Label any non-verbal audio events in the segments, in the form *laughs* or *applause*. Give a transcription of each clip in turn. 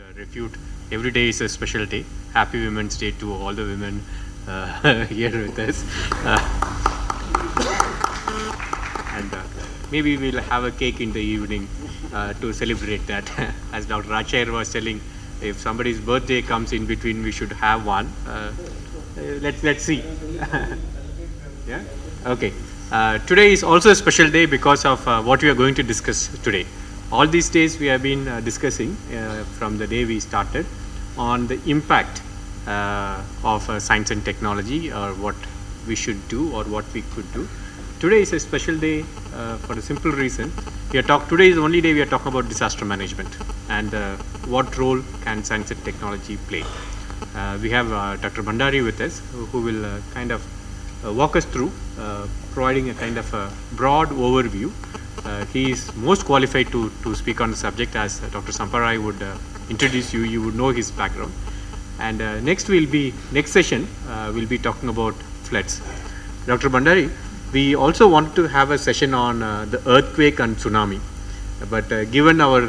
Uh, refute every day is a special day. Happy Women's Day to all the women uh, *laughs* here with us. Uh, and uh, maybe we'll have a cake in the evening uh, to celebrate that. *laughs* As Dr. Rachair was telling, if somebody's birthday comes in between, we should have one. Uh, let's let's see. *laughs* yeah. Okay. today is also a special day because of what we are going to discuss today all these days we have been uh, discussing uh, from the day we started on the impact uh, of science and technology or what we should do or what we could do. Today is a special day for a simple reason. We are talk today is the only day we are talking about disaster management and what role can science and technology play. Uh, we have uh, Dr. Bandari with us who, will uh, kind of walk us through providing a kind of a broad overview uh, he is most qualified to, to speak on the subject as uh, Dr. Samparai would uh, introduce you, you would know his background. And uh, next will be, next session, we'll be talking about floods. Dr. Bandari, we also want to have a session on the earthquake and tsunami. But given our,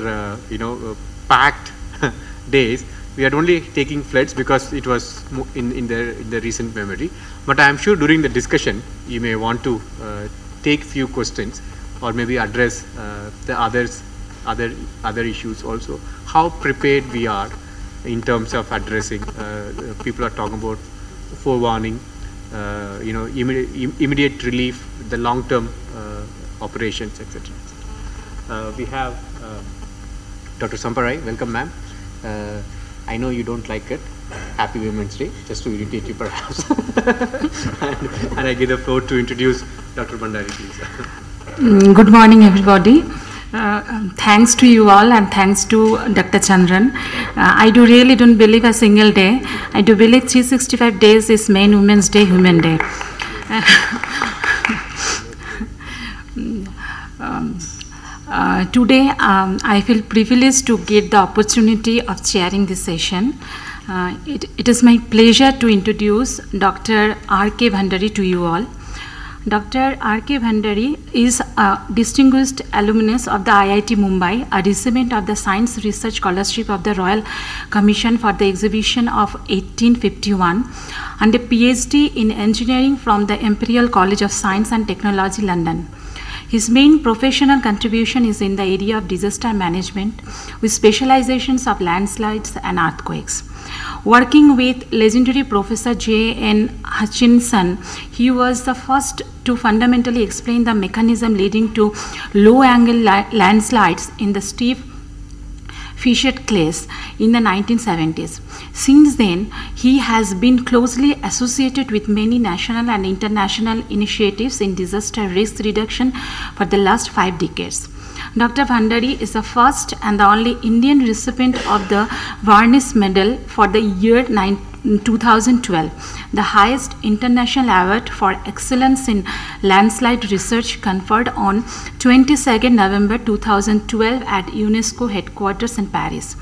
you know, packed *laughs* days, we are only taking floods because it was in, in, the, in the recent memory. But I am sure during the discussion, you may want to uh, take few questions or maybe address uh, the others, other, other issues also, how prepared we are in terms of addressing. Uh, people are talking about forewarning, uh, you know, immediate, immediate relief, the long-term operations, etc. Uh, we have uh, um, Dr. Samparai. Welcome, ma'am. Uh, I know you don't like it. Happy Women's Day, just to irritate you perhaps. *laughs* and, and I give the floor to introduce Dr. Bandari, please. *laughs* Mm, good morning, everybody. Uh, um, thanks to you all and thanks to Dr. Chandran. Uh, I do really don't believe a single day. I do believe 365 days is main Women's Day, Human Day. *laughs* um, uh, today, um, I feel privileged to get the opportunity of chairing this session. Uh, it, it is my pleasure to introduce Dr. R.K. Bhandari to you all. Dr. R.K. Bhandari is a distinguished alumnus of the IIT Mumbai, a recipient of the Science Research Scholarship of the Royal Commission for the Exhibition of 1851, and a PhD in Engineering from the Imperial College of Science and Technology, London. His main professional contribution is in the area of disaster management with specializations of landslides and earthquakes. Working with legendary Professor J.N. Hutchinson, he was the first to fundamentally explain the mechanism leading to low angle landslides in the steep Fisher class in the 1970s. Since then, he has been closely associated with many national and international initiatives in disaster risk reduction for the last five decades. Dr. Bhandari is the first and the only Indian recipient of the Varnish Medal for the year 19. 2012 the highest international award for excellence in landslide research conferred on 22nd november 2012 at unesco headquarters in paris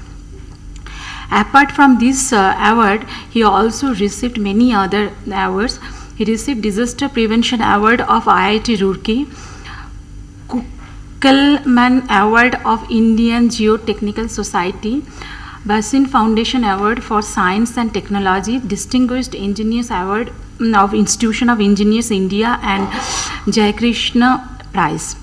apart from this uh, award he also received many other awards he received disaster prevention award of iit roorkee kukelman award of indian geotechnical society Basin Foundation Award for Science and Technology, Distinguished Engineers Award of Institution of Engineers India and Jayakrishna Prize.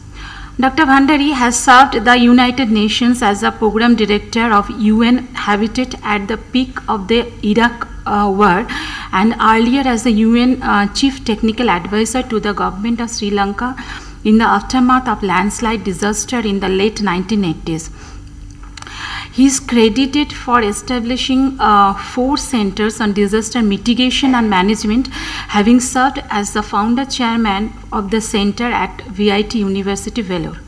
Dr. Bhandari has served the United Nations as a program director of UN Habitat at the peak of the Iraq uh, war and earlier as the UN uh, chief technical advisor to the government of Sri Lanka in the aftermath of landslide disaster in the late 1980s. He is credited for establishing uh, four centers on disaster mitigation and management, having served as the founder chairman of the center at VIT University Vellore.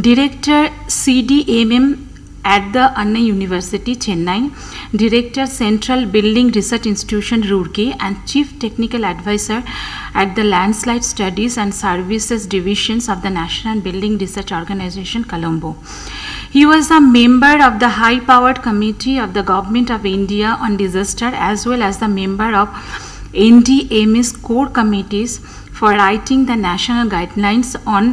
Director CDMM at the Anna University, Chennai, Director Central Building Research Institution, Roorkee, and Chief Technical Advisor at the Landslide Studies and Services Divisions of the National Building Research Organization, Colombo. He was a member of the High Powered Committee of the Government of India on Disaster as well as the member of NDM's core committees for writing the national guidelines on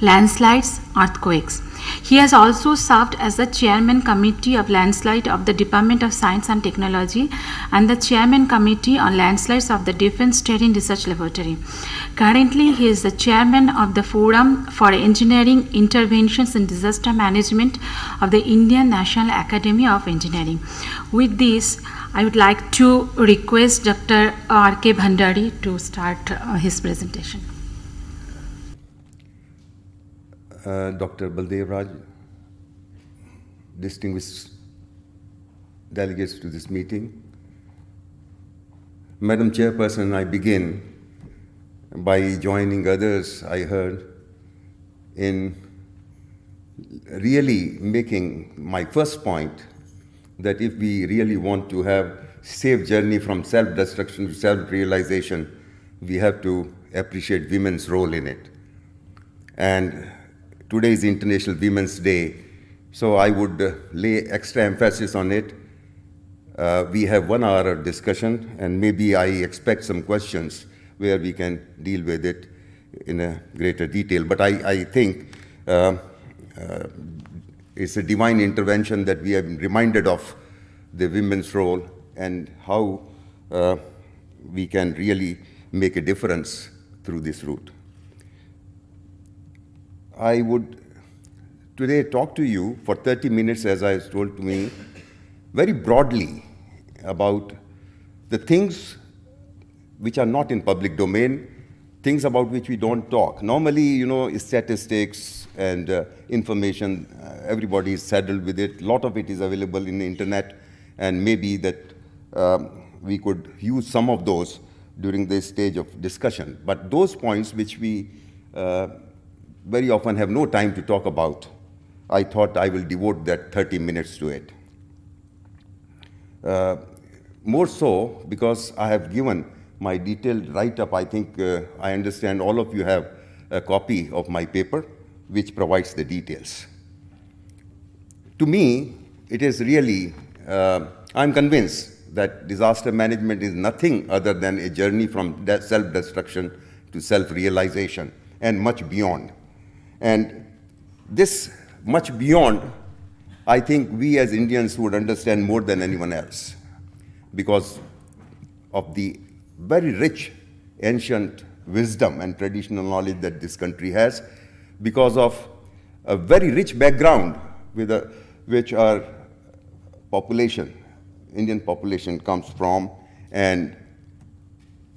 landslides, earthquakes. He has also served as the chairman committee of landslide of the Department of Science and Technology and the chairman committee on landslides of the Defense Terrain Research Laboratory. Currently, he is the chairman of the Forum for Engineering Interventions in Disaster Management of the Indian National Academy of Engineering. With this, I would like to request Dr. R.K. Bhandari to start uh, his presentation. Uh, Dr. Baldev Raj, distinguished delegates to this meeting. Madam Chairperson, I begin by joining others I heard in really making my first point that if we really want to have safe journey from self-destruction to self-realization, we have to appreciate women's role in it. And Today is International Women's Day, so I would uh, lay extra emphasis on it. Uh, we have one hour of discussion, and maybe I expect some questions where we can deal with it in a greater detail. But I, I think uh, uh, it's a divine intervention that we are reminded of the women's role and how uh, we can really make a difference through this route. I would today talk to you for 30 minutes, as I was told to me, very broadly about the things which are not in public domain, things about which we don't talk. Normally, you know, statistics and uh, information, uh, everybody is saddled with it. A lot of it is available in the internet, and maybe that um, we could use some of those during this stage of discussion. But those points which we uh, very often have no time to talk about. I thought I will devote that 30 minutes to it. Uh, more so because I have given my detailed write-up. I think uh, I understand all of you have a copy of my paper which provides the details. To me, it is really, uh, I'm convinced that disaster management is nothing other than a journey from self-destruction to self-realization and much beyond. And this much beyond, I think we as Indians would understand more than anyone else because of the very rich ancient wisdom and traditional knowledge that this country has, because of a very rich background with a, which our population, Indian population, comes from. And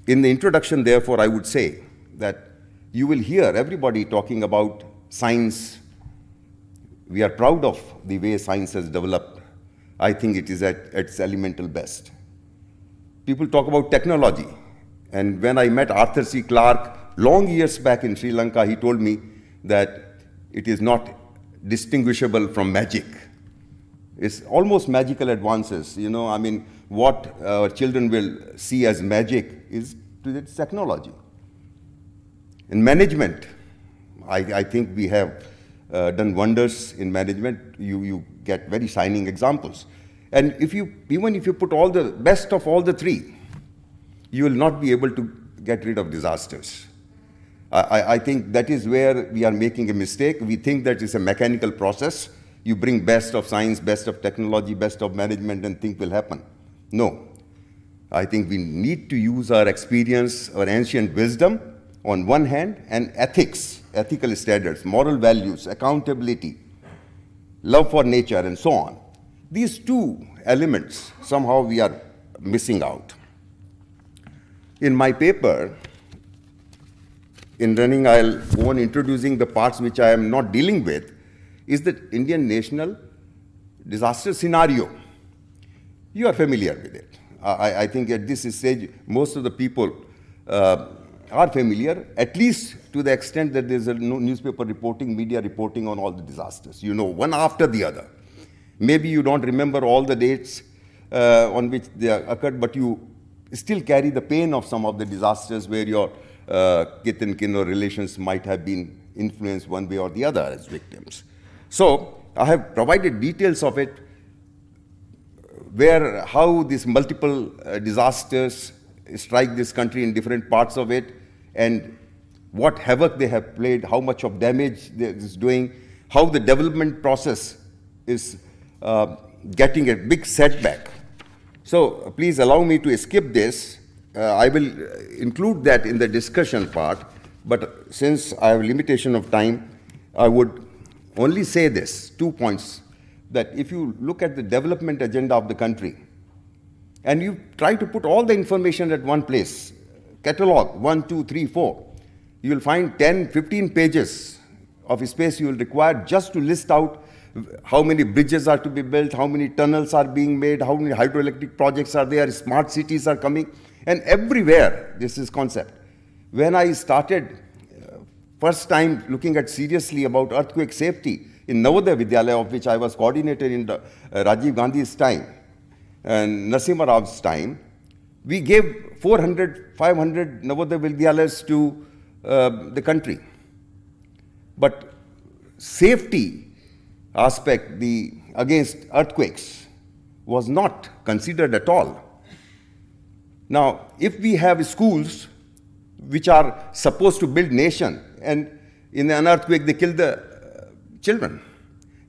in the introduction, therefore, I would say that you will hear everybody talking about science, we are proud of the way science has developed. I think it is at its elemental best. People talk about technology. And when I met Arthur C. Clarke long years back in Sri Lanka, he told me that it is not distinguishable from magic. It's almost magical advances. You know, I mean, what our children will see as magic is to its technology. In management, I, I think we have uh, done wonders in management. You, you get very shining examples. And if you, even if you put all the best of all the three, you will not be able to get rid of disasters. I, I, think that is where we are making a mistake. We think that it's a mechanical process. You bring best of science, best of technology, best of management, and think will happen. No. I think we need to use our experience, our ancient wisdom, on one hand, and ethics, ethical standards, moral values, accountability, love for nature, and so on. These two elements, somehow we are missing out. In my paper, in running, I'll go on introducing the parts which I am not dealing with, is the Indian national disaster scenario. You are familiar with it. I, I think at this stage, most of the people uh, are familiar, at least to the extent that there's a newspaper reporting, media reporting on all the disasters. You know, one after the other. Maybe you don't remember all the dates uh, on which they occurred, but you still carry the pain of some of the disasters where your uh, kith and kin or relations might have been influenced one way or the other as victims. So I have provided details of it, where how these multiple uh, disasters strike this country in different parts of it, and what havoc they have played, how much of damage is doing, how the development process is uh, getting a big setback. So please allow me to skip this. Uh, I will uh, include that in the discussion part, but since I have limitation of time, I would only say this, two points, that if you look at the development agenda of the country, and you try to put all the information at one place catalog 1 2 3 4 you will find 10 15 pages of space you will require just to list out how many bridges are to be built how many tunnels are being made how many hydroelectric projects are there smart cities are coming and everywhere this is concept when i started uh, first time looking at seriously about earthquake safety in Navodaya Vidyalaya, of which I was coordinator in the, uh, Rajiv Gandhi's time, and Nasima Rao's time, we gave 400, 500 Navodaya Vidyalayas to uh, the country. But safety aspect the, against earthquakes was not considered at all. Now, if we have schools which are supposed to build nation and in an earthquake they kill the uh, children.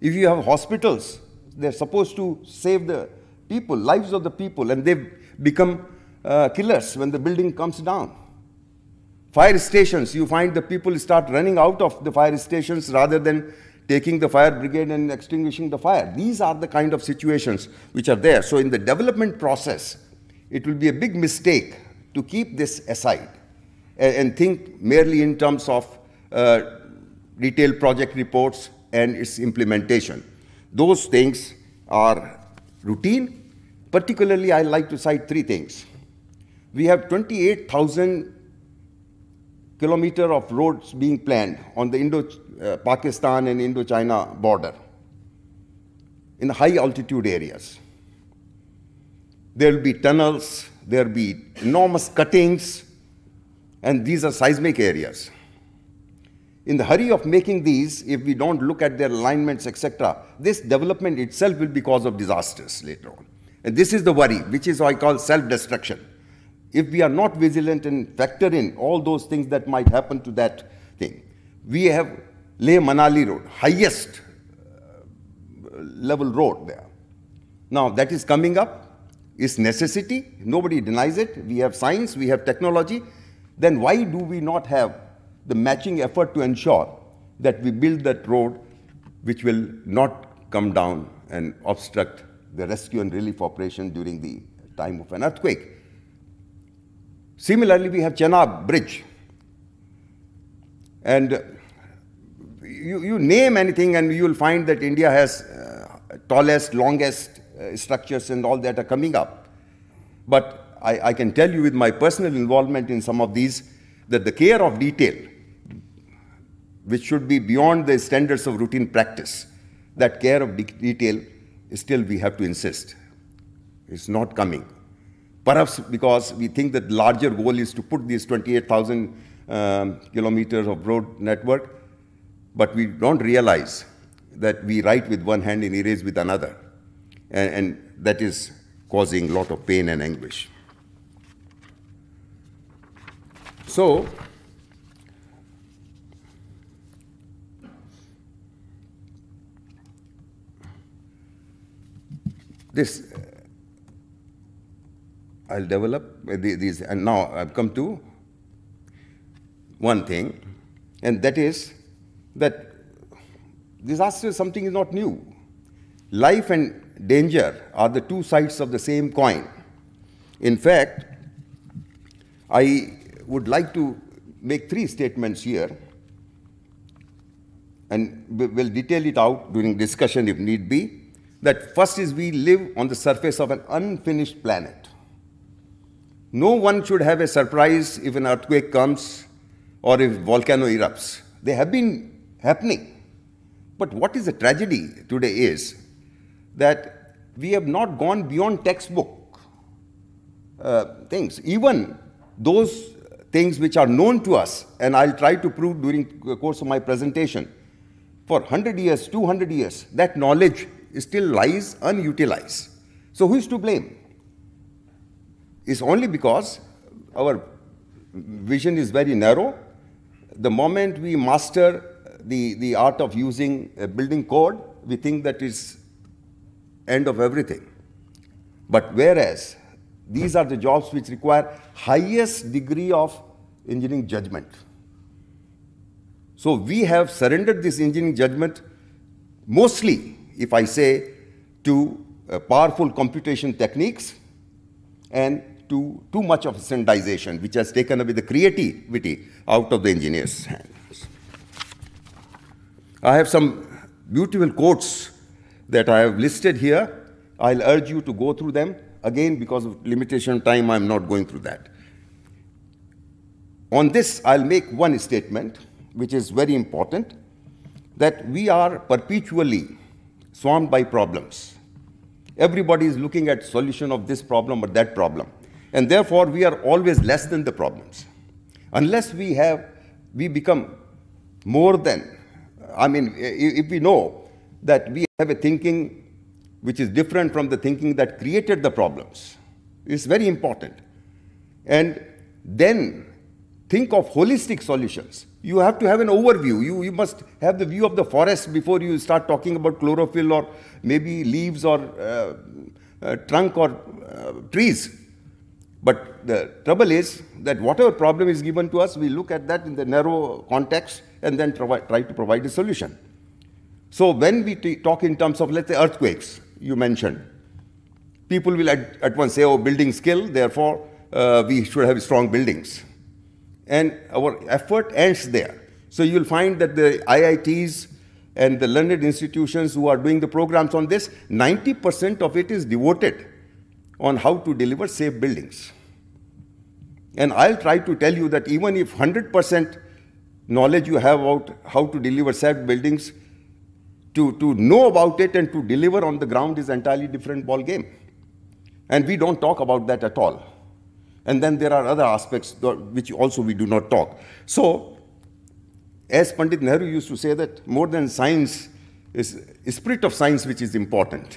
If you have hospitals, they're supposed to save the people, lives of the people, and they become uh, killers when the building comes down. Fire stations, you find the people start running out of the fire stations rather than taking the fire brigade and extinguishing the fire. These are the kind of situations which are there. So, in the development process, it will be a big mistake to keep this aside and, and think merely in terms of uh, detailed project reports and its implementation. Those things are routine. Particularly, I like to cite three things. We have 28,000 kilometer of roads being planned on the Indo-Pakistan uh, and Indochina border in high altitude areas. There will be tunnels, there will be enormous cuttings, and these are seismic areas. In the hurry of making these, if we don't look at their alignments, etc., this development itself will be cause of disasters later on. And this is the worry, which is what I call self-destruction. If we are not vigilant and factor in all those things that might happen to that thing, we have Leh Manali Road, highest uh, level road there. Now that is coming up, is necessity, nobody denies it, we have science, we have technology, then why do we not have the matching effort to ensure that we build that road which will not come down and obstruct the rescue and relief operation during the time of an earthquake. Similarly, we have Chenab Bridge. And uh, you, you name anything and you'll find that India has uh, tallest, longest uh, structures and all that are coming up. But I, I can tell you with my personal involvement in some of these that the care of detail which should be beyond the standards of routine practice. That care of detail, still we have to insist. It's not coming. Perhaps because we think that the larger goal is to put these 28,000 um, kilometers of road network, but we don't realize that we write with one hand and erase with another. And, and that is causing a lot of pain and anguish. So, this uh, I'll develop these, and now I've come to one thing, and that is that disaster is something is not new. Life and danger are the two sides of the same coin. In fact, I would like to make three statements here, and we'll detail it out during discussion if need be that first is we live on the surface of an unfinished planet. No one should have a surprise if an earthquake comes or if volcano erupts. They have been happening. But what is the tragedy today is that we have not gone beyond textbook uh, things. Even those things which are known to us, and I'll try to prove during the course of my presentation, for 100 years, 200 years, that knowledge still lies unutilized. So who is to blame? It's only because our vision is very narrow. The moment we master the, the art of using a uh, building code, we think that is end of everything. But whereas these are the jobs which require highest degree of engineering judgment. So we have surrendered this engineering judgment mostly if I say, to uh, powerful computation techniques and to too much of standardization, which has taken away the creativity out of the engineer's hands. I have some beautiful quotes that I have listed here. I'll urge you to go through them. Again, because of limitation of time, I'm not going through that. On this, I'll make one statement, which is very important, that we are perpetually swarmed by problems. Everybody is looking at solution of this problem or that problem. And therefore, we are always less than the problems. Unless we have, we become more than, I mean, if we know that we have a thinking which is different from the thinking that created the problems, it's very important. And then think of holistic solutions. You have to have an overview. You, you must have the view of the forest before you start talking about chlorophyll or maybe leaves or uh, uh, trunk or uh, trees. But the trouble is that whatever problem is given to us, we look at that in the narrow context and then try to provide a solution. So when we talk in terms of, let's say, earthquakes, you mentioned, people will at, at once say, oh, building skill. therefore uh, we should have strong buildings and our effort ends there. So you'll find that the IITs and the learned institutions who are doing the programs on this, 90% of it is devoted on how to deliver safe buildings. And I'll try to tell you that even if 100% knowledge you have about how to deliver safe buildings, to, to know about it and to deliver on the ground is entirely different ball game. And we don't talk about that at all. And then there are other aspects which also we do not talk. So, as Pandit Nehru used to say that more than science is spirit of science which is important.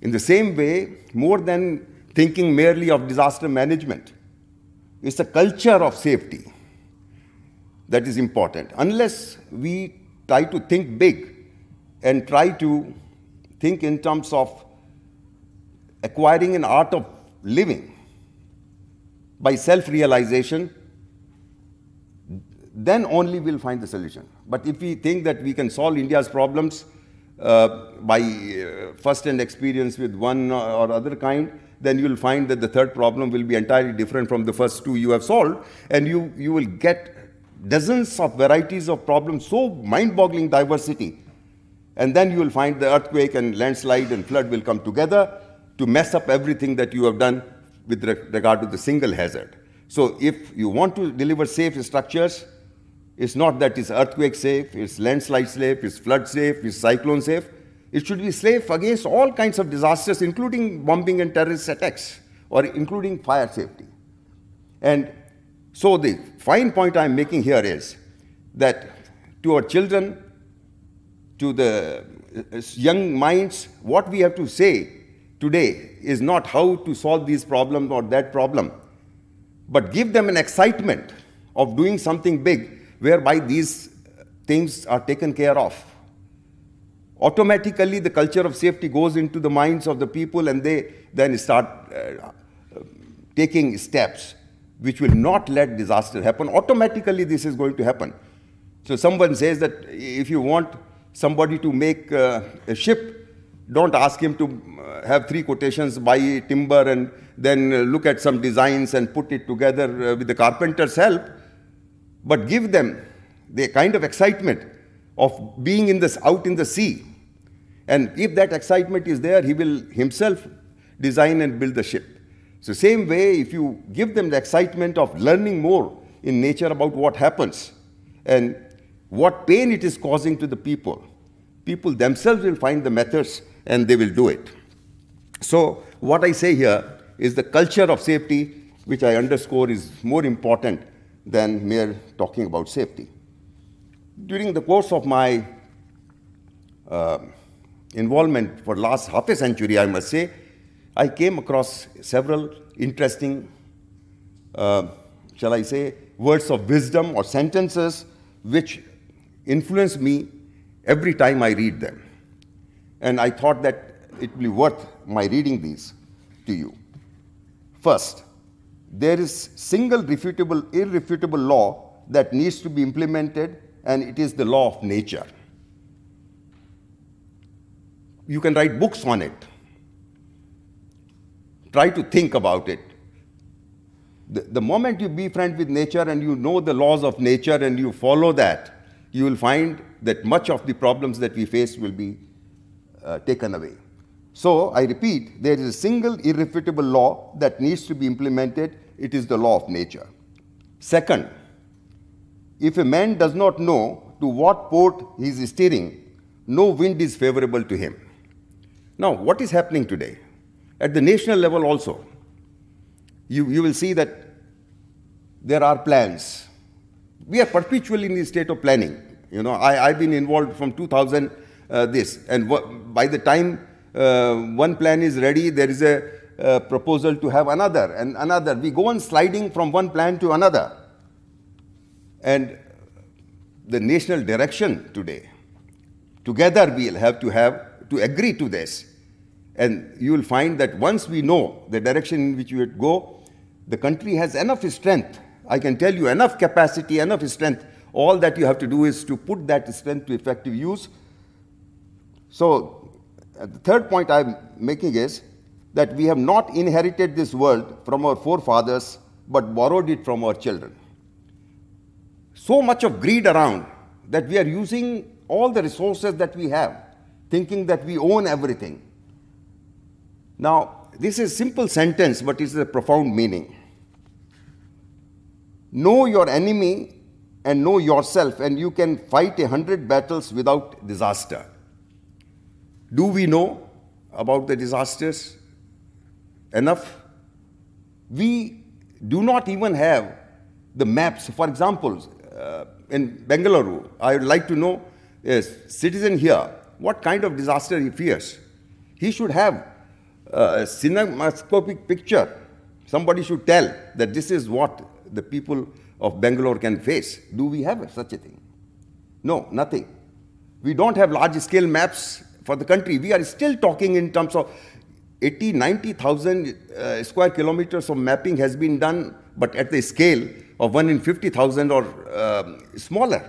In the same way, more than thinking merely of disaster management, it's a culture of safety that is important. Unless we try to think big and try to think in terms of acquiring an art of living, by self-realization, then only we'll find the solution. But if we think that we can solve India's problems uh, by uh, first-hand experience with one or other kind, then you'll find that the third problem will be entirely different from the first two you have solved, and you, you will get dozens of varieties of problems, so mind-boggling diversity. And then you will find the earthquake and landslide and flood will come together to mess up everything that you have done with regard to the single hazard. So if you want to deliver safe structures, it's not that it's earthquake safe, it's landslide safe, it's flood safe, it's cyclone safe. It should be safe against all kinds of disasters, including bombing and terrorist attacks, or including fire safety. And so the fine point I'm making here is that to our children, to the uh, young minds, what we have to say today is not how to solve these problems or that problem, but give them an excitement of doing something big whereby these uh, things are taken care of. Automatically, the culture of safety goes into the minds of the people and they then start uh, taking steps which will not let disaster happen. Automatically, this is going to happen. So, someone says that if you want somebody to make uh, a ship don't ask him to uh, have three quotations, buy timber and then uh, look at some designs and put it together uh, with the carpenter's help. But give them the kind of excitement of being in this, out in the sea. And if that excitement is there, he will himself design and build the ship. So same way, if you give them the excitement of learning more in nature about what happens and what pain it is causing to the people, people themselves will find the methods and they will do it. So, what I say here is the culture of safety, which I underscore is more important than mere talking about safety. During the course of my uh, involvement for last half a century, I must say, I came across several interesting, uh, shall I say, words of wisdom or sentences which influence me every time I read them and I thought that it will be worth my reading these to you. First, there is single refutable, irrefutable law that needs to be implemented, and it is the law of nature. You can write books on it. Try to think about it. The, the moment you befriend with nature and you know the laws of nature and you follow that, you will find that much of the problems that we face will be uh, taken away. So I repeat, there is a single irrefutable law that needs to be implemented. It is the law of nature. Second, if a man does not know to what port he is steering, no wind is favorable to him. Now, what is happening today? At the national level also, you, you will see that there are plans. We are perpetually in the state of planning. You know, I, I've been involved from 2000 uh, this. And by the time uh, one plan is ready, there is a uh, proposal to have another and another. We go on sliding from one plan to another. And the national direction today, together we'll have to have to agree to this. And you will find that once we know the direction in which we go, the country has enough strength. I can tell you enough capacity, enough strength. All that you have to do is to put that strength to effective use so, uh, the third point I am making is that we have not inherited this world from our forefathers but borrowed it from our children. So much of greed around that we are using all the resources that we have, thinking that we own everything. Now, this is simple sentence, but it is a profound meaning. Know your enemy and know yourself, and you can fight a hundred battles without disaster. Do we know about the disasters enough? We do not even have the maps. For example, uh, in Bengaluru, I would like to know a citizen here what kind of disaster he fears. He should have a cinemascopic picture. Somebody should tell that this is what the people of Bangalore can face. Do we have such a thing? No, nothing. We don't have large scale maps for the country. We are still talking in terms of 80, 90,000 uh, square kilometers of mapping has been done, but at the scale of 1 in 50,000 or um, smaller.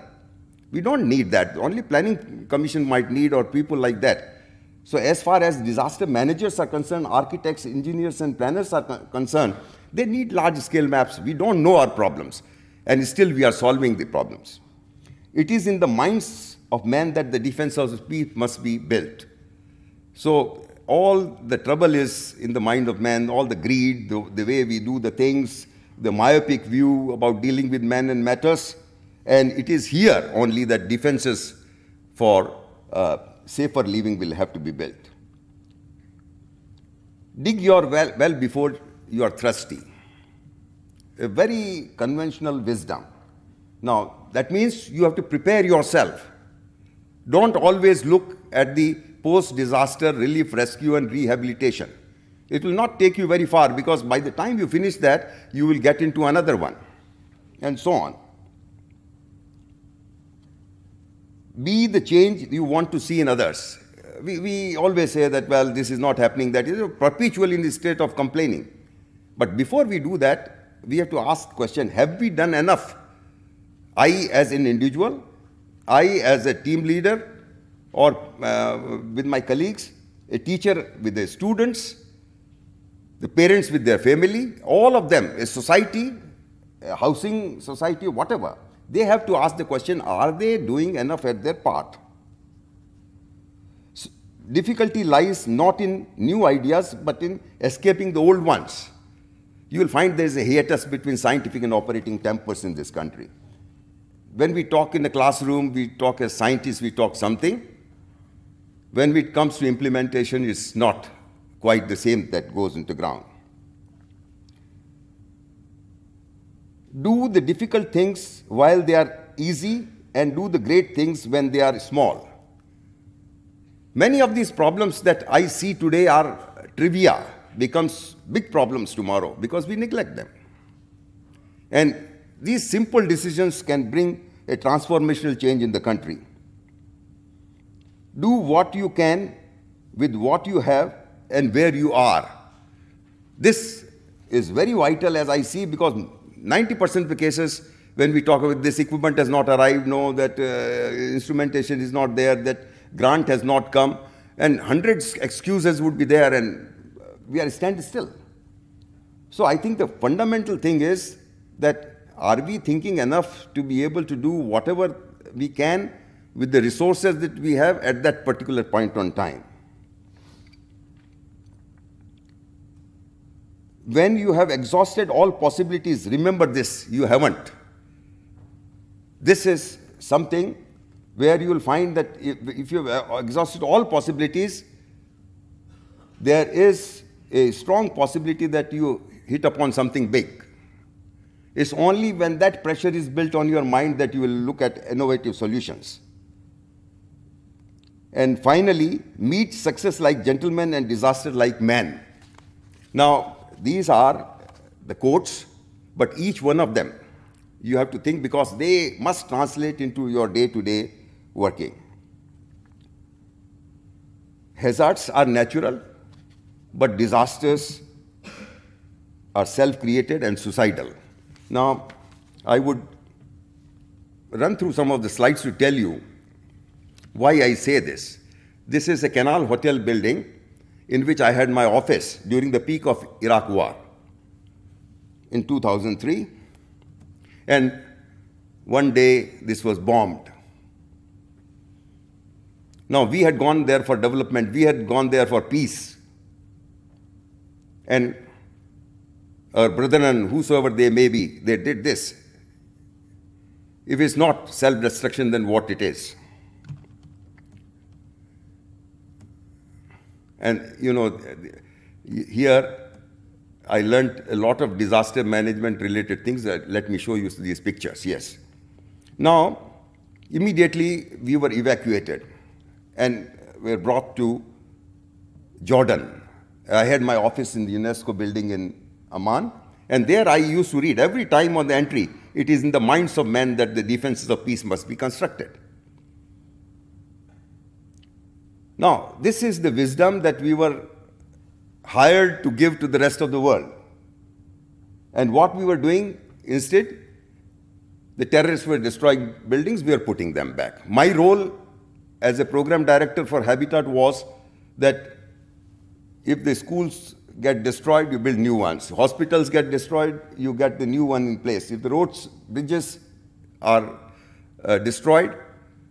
We don't need that. Only planning commission might need or people like that. So as far as disaster managers are concerned, architects, engineers and planners are con concerned, they need large scale maps. We don't know our problems and still we are solving the problems. It is in the minds of man that the defense of peace must be built. So all the trouble is in the mind of man, all the greed, the, the way we do the things, the myopic view about dealing with men and matters. And it is here only that defenses for uh, safer living will have to be built. Dig your well, well before you are thirsty. A very conventional wisdom. Now, that means you have to prepare yourself don't always look at the post-disaster relief, rescue and rehabilitation. It will not take you very far because by the time you finish that, you will get into another one and so on. Be the change you want to see in others. We, we always say that, well, this is not happening, that is perpetual in the state of complaining. But before we do that, we have to ask question, have we done enough? I as an individual, I, as a team leader or uh, with my colleagues, a teacher with the students, the parents with their family, all of them, a society, a housing society, whatever, they have to ask the question are they doing enough at their part? So, difficulty lies not in new ideas but in escaping the old ones. You will find there is a hiatus between scientific and operating tempers in this country. When we talk in the classroom, we talk as scientists, we talk something. When it comes to implementation, it's not quite the same that goes into ground. Do the difficult things while they are easy and do the great things when they are small. Many of these problems that I see today are trivia, becomes big problems tomorrow because we neglect them. And these simple decisions can bring a transformational change in the country. Do what you can with what you have and where you are. This is very vital as I see because 90% of the cases when we talk about this equipment has not arrived, no, that uh, instrumentation is not there, that grant has not come, and hundreds excuses would be there and we are standing still. So I think the fundamental thing is that are we thinking enough to be able to do whatever we can with the resources that we have at that particular point on time? When you have exhausted all possibilities, remember this, you haven't. This is something where you will find that if, if you have uh, exhausted all possibilities, there is a strong possibility that you hit upon something big. It's only when that pressure is built on your mind that you will look at innovative solutions. And finally, meet success like gentlemen and disaster like men. Now, these are the quotes, but each one of them you have to think because they must translate into your day to day working. Hazards are natural, but disasters are self created and suicidal. Now, I would run through some of the slides to tell you why I say this. This is a canal hotel building in which I had my office during the peak of Iraq war in 2003. And one day this was bombed. Now we had gone there for development, we had gone there for peace. And or brethren and whosoever they may be, they did this. If it's not self destruction, then what it is? And you know, here I learned a lot of disaster management related things. Uh, let me show you these pictures. Yes. Now, immediately we were evacuated and were brought to Jordan. I had my office in the UNESCO building in Amman. And there I used to read every time on the entry, it is in the minds of men that the defenses of peace must be constructed. Now, this is the wisdom that we were hired to give to the rest of the world. And what we were doing instead, the terrorists were destroying buildings, we are putting them back. My role as a program director for Habitat was that if the schools get destroyed, you build new ones. Hospitals get destroyed, you get the new one in place. If the roads, bridges are uh, destroyed,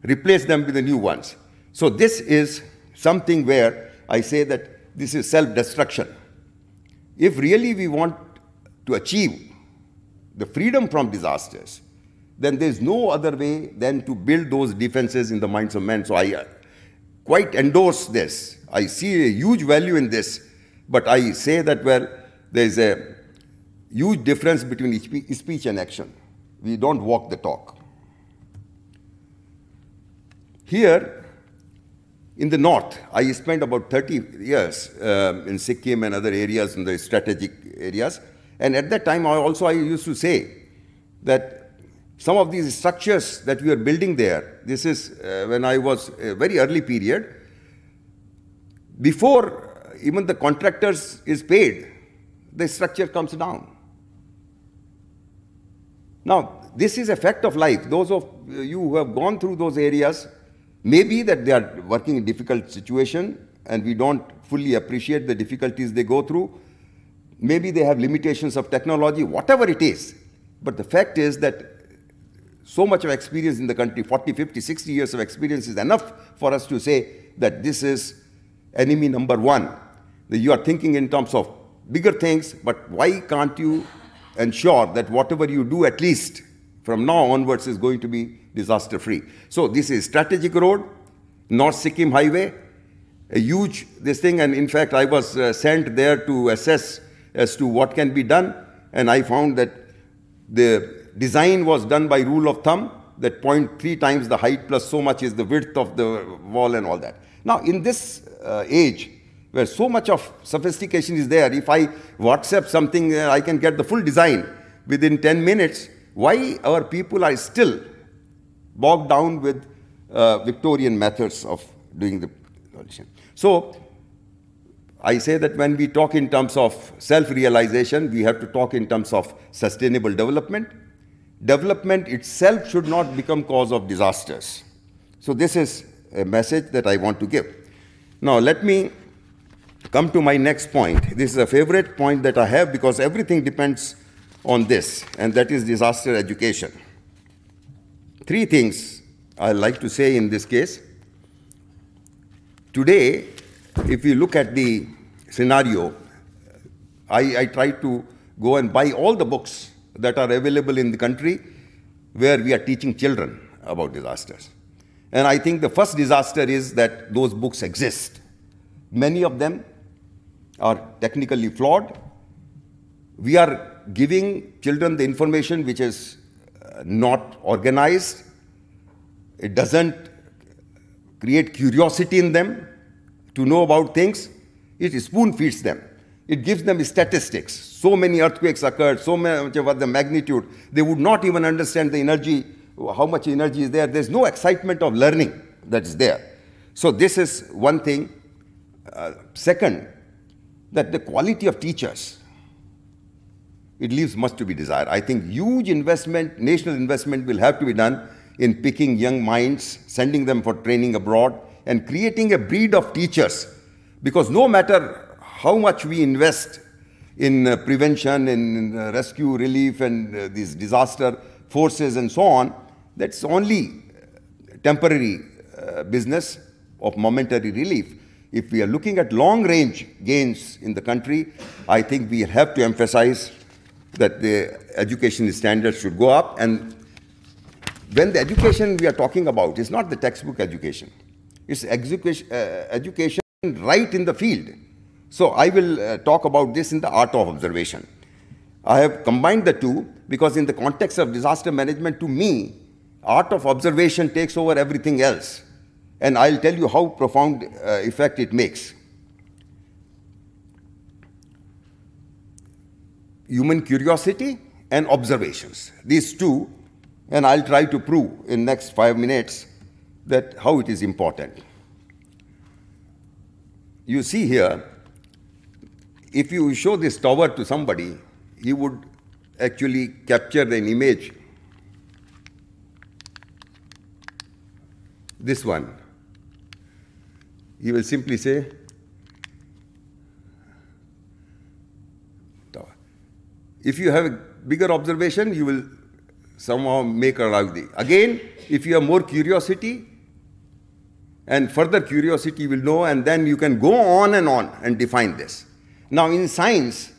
replace them with the new ones. So this is something where I say that this is self-destruction. If really we want to achieve the freedom from disasters, then there's no other way than to build those defenses in the minds of men. So I uh, quite endorse this. I see a huge value in this but I say that well, there is a huge difference between speech and action. We don't walk the talk. Here, in the north, I spent about 30 years um, in Sikkim and other areas, in the strategic areas. And at that time, I also I used to say that some of these structures that we are building there, this is uh, when I was a very early period, before even the contractors is paid, the structure comes down. Now, this is a fact of life. Those of you who have gone through those areas, maybe that they are working in difficult situation and we don't fully appreciate the difficulties they go through. Maybe they have limitations of technology, whatever it is. But the fact is that so much of experience in the country, 40, 50, 60 years of experience is enough for us to say that this is enemy number one you are thinking in terms of bigger things, but why can't you ensure that whatever you do, at least from now onwards, is going to be disaster free? So, this is strategic road, North Sikkim Highway, a huge this thing. And in fact, I was uh, sent there to assess as to what can be done. And I found that the design was done by rule of thumb that 0.3 times the height plus so much is the width of the wall and all that. Now, in this uh, age, where so much of sophistication is there. If I WhatsApp something, uh, I can get the full design within 10 minutes. Why our people are still bogged down with uh, Victorian methods of doing the solution? So I say that when we talk in terms of self-realization, we have to talk in terms of sustainable development. Development itself should not become cause of disasters. So this is a message that I want to give. Now let me come to my next point. This is a favorite point that I have because everything depends on this, and that is disaster education. Three things I like to say in this case. Today, if you look at the scenario, I, I try to go and buy all the books that are available in the country where we are teaching children about disasters. And I think the first disaster is that those books exist. Many of them are technically flawed. We are giving children the information which is uh, not organized. It doesn't create curiosity in them to know about things. It spoon feeds them. It gives them statistics. So many earthquakes occurred, so much about the magnitude. They would not even understand the energy, how much energy is there. There's no excitement of learning that is there. So, this is one thing. Uh, second, that the quality of teachers, it leaves much to be desired. I think huge investment, national investment will have to be done in picking young minds, sending them for training abroad, and creating a breed of teachers. Because no matter how much we invest in uh, prevention, in uh, rescue, relief, and uh, these disaster forces and so on, that's only temporary uh, business of momentary relief if we are looking at long range gains in the country, I think we have to emphasize that the education standards should go up. And when the education we are talking about is not the textbook education, it's uh, education, right in the field. So I will uh, talk about this in the art of observation. I have combined the two because in the context of disaster management, to me, art of observation takes over everything else and I'll tell you how profound uh, effect it makes. Human curiosity and observations. These two, and I'll try to prove in next five minutes that how it is important. You see here, if you show this tower to somebody, he would actually capture an image. This one he will simply say, if you have a bigger observation, you will somehow make a ragdi. Again, if you have more curiosity, and further curiosity will know, and then you can go on and on and define this. Now, in science,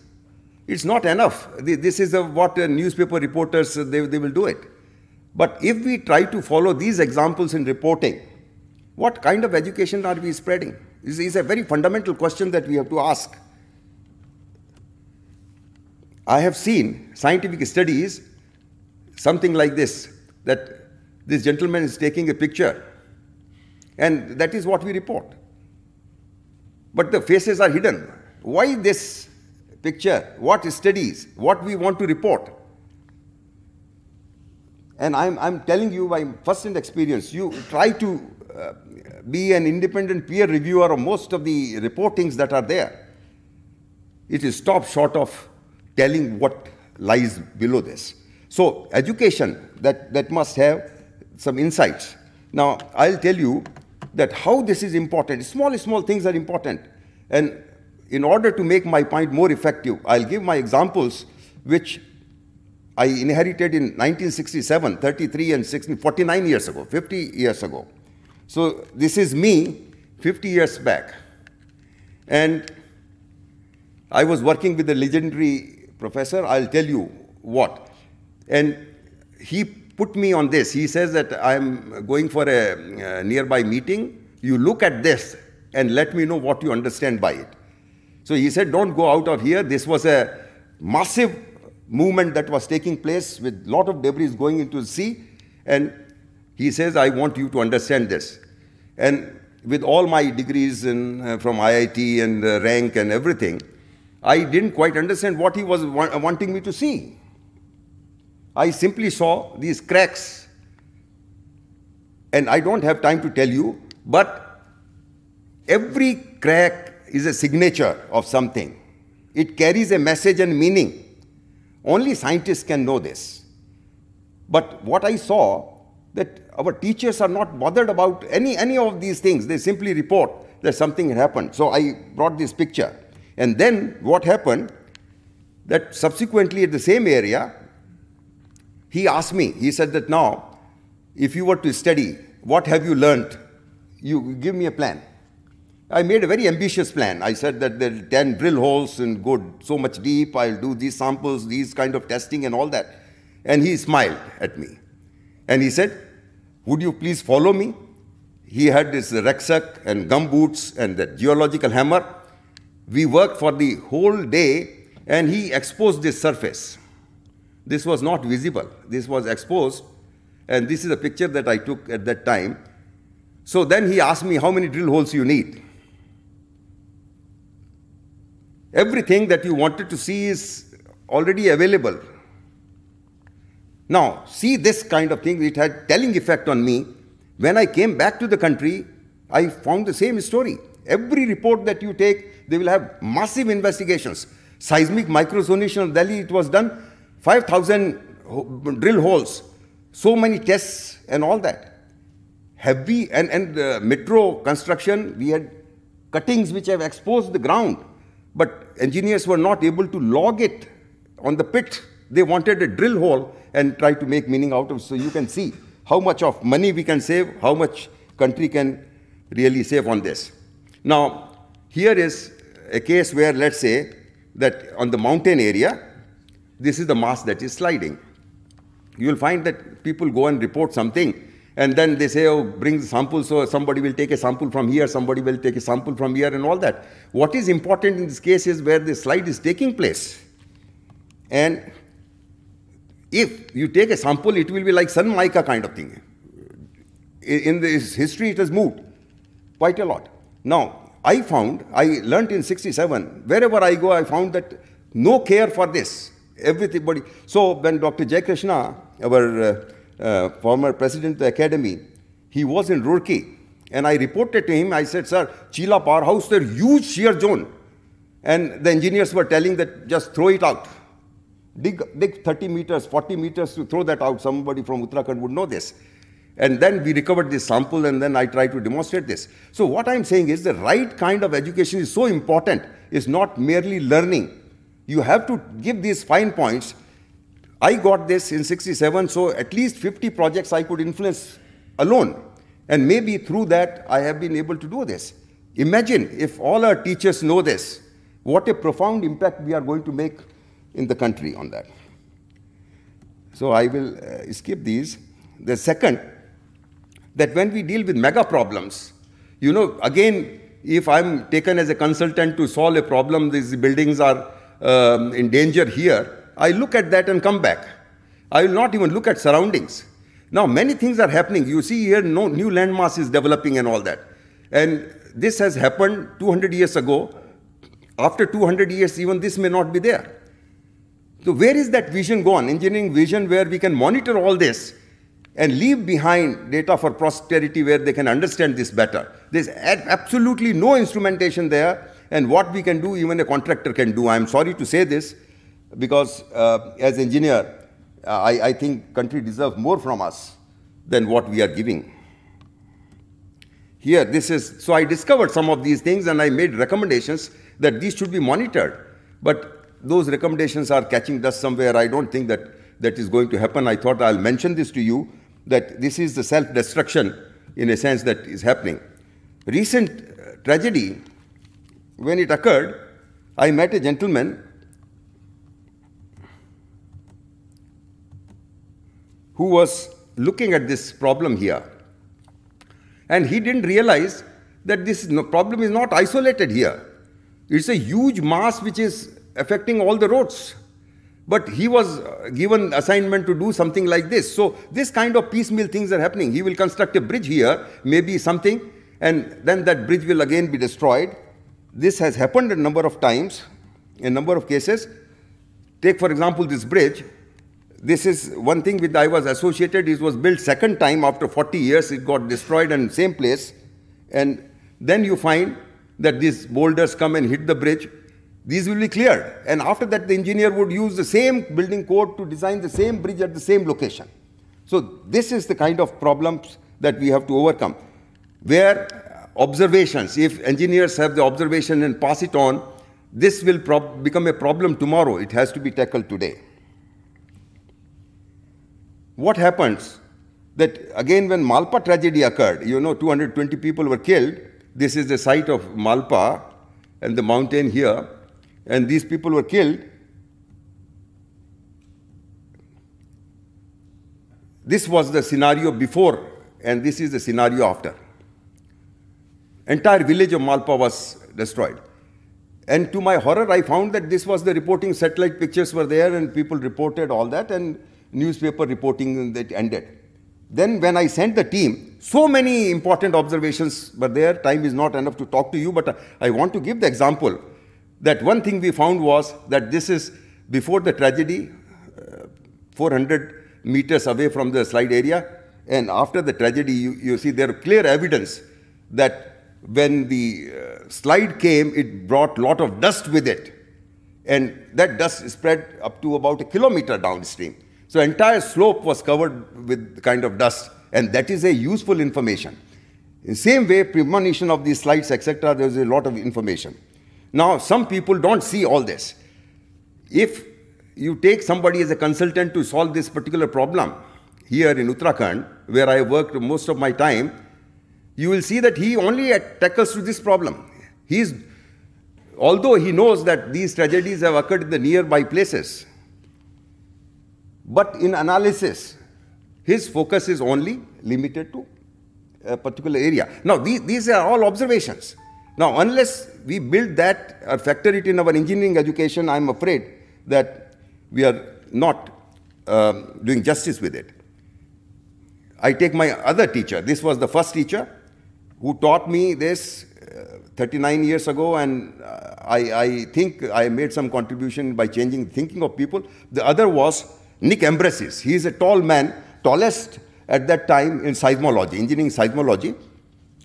it's not enough. This is a, what a newspaper reporters, they, they will do it. But if we try to follow these examples in reporting, what kind of education are we spreading? This is a very fundamental question that we have to ask. I have seen scientific studies, something like this, that this gentleman is taking a picture, and that is what we report. But the faces are hidden. Why this picture? What studies? What we want to report? And I'm, I'm telling you by first hand experience, you try to uh, be an independent peer reviewer of most of the reportings that are there. It is stopped short of telling what lies below this. So education, that, that must have some insights. Now, I'll tell you that how this is important. Small, small things are important. And in order to make my point more effective, I'll give my examples which I inherited in 1967, 33 and 16, 49 years ago, 50 years ago. So this is me 50 years back. And I was working with a legendary professor, I'll tell you what. And he put me on this. He says that I'm going for a, a nearby meeting. You look at this and let me know what you understand by it. So he said, don't go out of here. This was a massive movement that was taking place with lot of debris going into the sea. And he says, I want you to understand this. And with all my degrees in, uh, from IIT and uh, rank and everything, I didn't quite understand what he was wa- uh, wanting me to see. I simply saw these cracks. And I don't have time to tell you, but every crack is a signature of something. It carries a message and meaning. Only scientists can know this. But what I saw that our teachers are not bothered about any, any of these things. They simply report that something happened. So I brought this picture. And then what happened that subsequently at the same area, he asked me, he said that now, if you were to study, what have you learnt? You give me a plan. I made a very ambitious plan. I said that there are 10 drill holes and go so much deep, I'll do these samples, these kind of testing and all that. And he smiled at me. And he said, would you please follow me? He had his rucksack and gum boots and the geological hammer. We worked for the whole day and he exposed this surface. This was not visible, this was exposed. And this is a picture that I took at that time. So then he asked me, How many drill holes you need? Everything that you wanted to see is already available. Now, see this kind of thing, it had telling effect on me. When I came back to the country, I found the same story. Every report that you take, they will have massive investigations. Seismic microzonation of Delhi, it was done 5,000 drill holes, so many tests and all that. Heavy and, and uh, metro construction, we had cuttings which have exposed the ground, but engineers were not able to log it on the pit. They wanted a drill hole and try to make meaning out of it. So you can see how much of money we can save, how much country can really save on this. Now, here is a case where let's say that on the mountain area, this is the mass that is sliding. You will find that people go and report something and then they say, oh, bring the sample, so somebody will take a sample from here, somebody will take a sample from here and all that. What is important in this case is where the slide is taking place. And if you take a sample, it will be like Sun Mica kind of thing. In this history, it has moved quite a lot. Now, I found, I learnt in 67, wherever I go, I found that no care for this. Everybody. So, when Dr. Jay Krishna, our uh, uh, former president of the academy, he was in Roorkee. And I reported to him, I said, Sir, Chila Powerhouse, there huge shear zone. And the engineers were telling that just throw it out. Dig, dig 30 meters, 40 meters to throw that out. Somebody from Uttarakhand would know this. And then we recovered this sample and then I tried to demonstrate this. So what I'm saying is the right kind of education is so important. It's not merely learning. You have to give these fine points. I got this in 67, so at least 50 projects I could influence alone. And maybe through that I have been able to do this. Imagine if all our teachers know this, what a profound impact we are going to make in the country on that. So I will uh, skip these. The second, that when we deal with mega problems, you know, again, if I'm taken as a consultant to solve a problem, these buildings are um, in danger here, I look at that and come back. I will not even look at surroundings. Now, many things are happening. You see here, no new landmass is developing and all that. And this has happened 200 years ago. After 200 years, even this may not be there. So where is that vision gone? Engineering vision where we can monitor all this and leave behind data for posterity where they can understand this better. There's absolutely no instrumentation there and what we can do, even a contractor can do. I'm sorry to say this because uh, as engineer, uh, I, I think country deserves more from us than what we are giving. Here, this is, so I discovered some of these things and I made recommendations that these should be monitored. But those recommendations are catching dust somewhere. I don't think that that is going to happen. I thought I'll mention this to you that this is the self destruction, in a sense, that is happening. Recent uh, tragedy, when it occurred, I met a gentleman who was looking at this problem here. And he didn't realize that this problem is not isolated here. It's a huge mass which is affecting all the roads. But he was uh, given assignment to do something like this. So this kind of piecemeal things are happening. He will construct a bridge here, maybe something, and then that bridge will again be destroyed. This has happened a number of times, a number of cases. Take, for example, this bridge. This is one thing with I was associated. It was built second time after 40 years. It got destroyed in same place. And then you find that these boulders come and hit the bridge these will be cleared. And after that, the engineer would use the same building code to design the same bridge at the same location. So this is the kind of problems that we have to overcome. Where observations, if engineers have the observation and pass it on, this will become a problem tomorrow. It has to be tackled today. What happens that again when Malpa tragedy occurred, you know 220 people were killed. This is the site of Malpa and the mountain here and these people were killed, this was the scenario before and this is the scenario after. Entire village of Malpa was destroyed. And to my horror, I found that this was the reporting satellite pictures were there and people reported all that and newspaper reporting that ended. Then when I sent the team, so many important observations were there. Time is not enough to talk to you, but I want to give the example that one thing we found was that this is before the tragedy, uh, 400 meters away from the slide area, and after the tragedy, you, you see there are clear evidence that when the uh, slide came, it brought lot of dust with it. And that dust spread up to about a kilometer downstream. So entire slope was covered with kind of dust. And that is a useful information. In same way, premonition of these slides, etc., there is a lot of information. Now, some people don't see all this. If you take somebody as a consultant to solve this particular problem here in Uttarakhand, where I worked most of my time, you will see that he only tackles to this problem. He's, although he knows that these tragedies have occurred in the nearby places, but in analysis, his focus is only limited to a particular area. Now, these, these are all observations. Now, unless we build that or factor it in our engineering education, I'm afraid that we are not um, doing justice with it. I take my other teacher. This was the first teacher who taught me this uh, 39 years ago, and uh, I, I, think I made some contribution by changing thinking of people. The other was Nick Embresis. He is a tall man, tallest at that time in seismology, engineering seismology.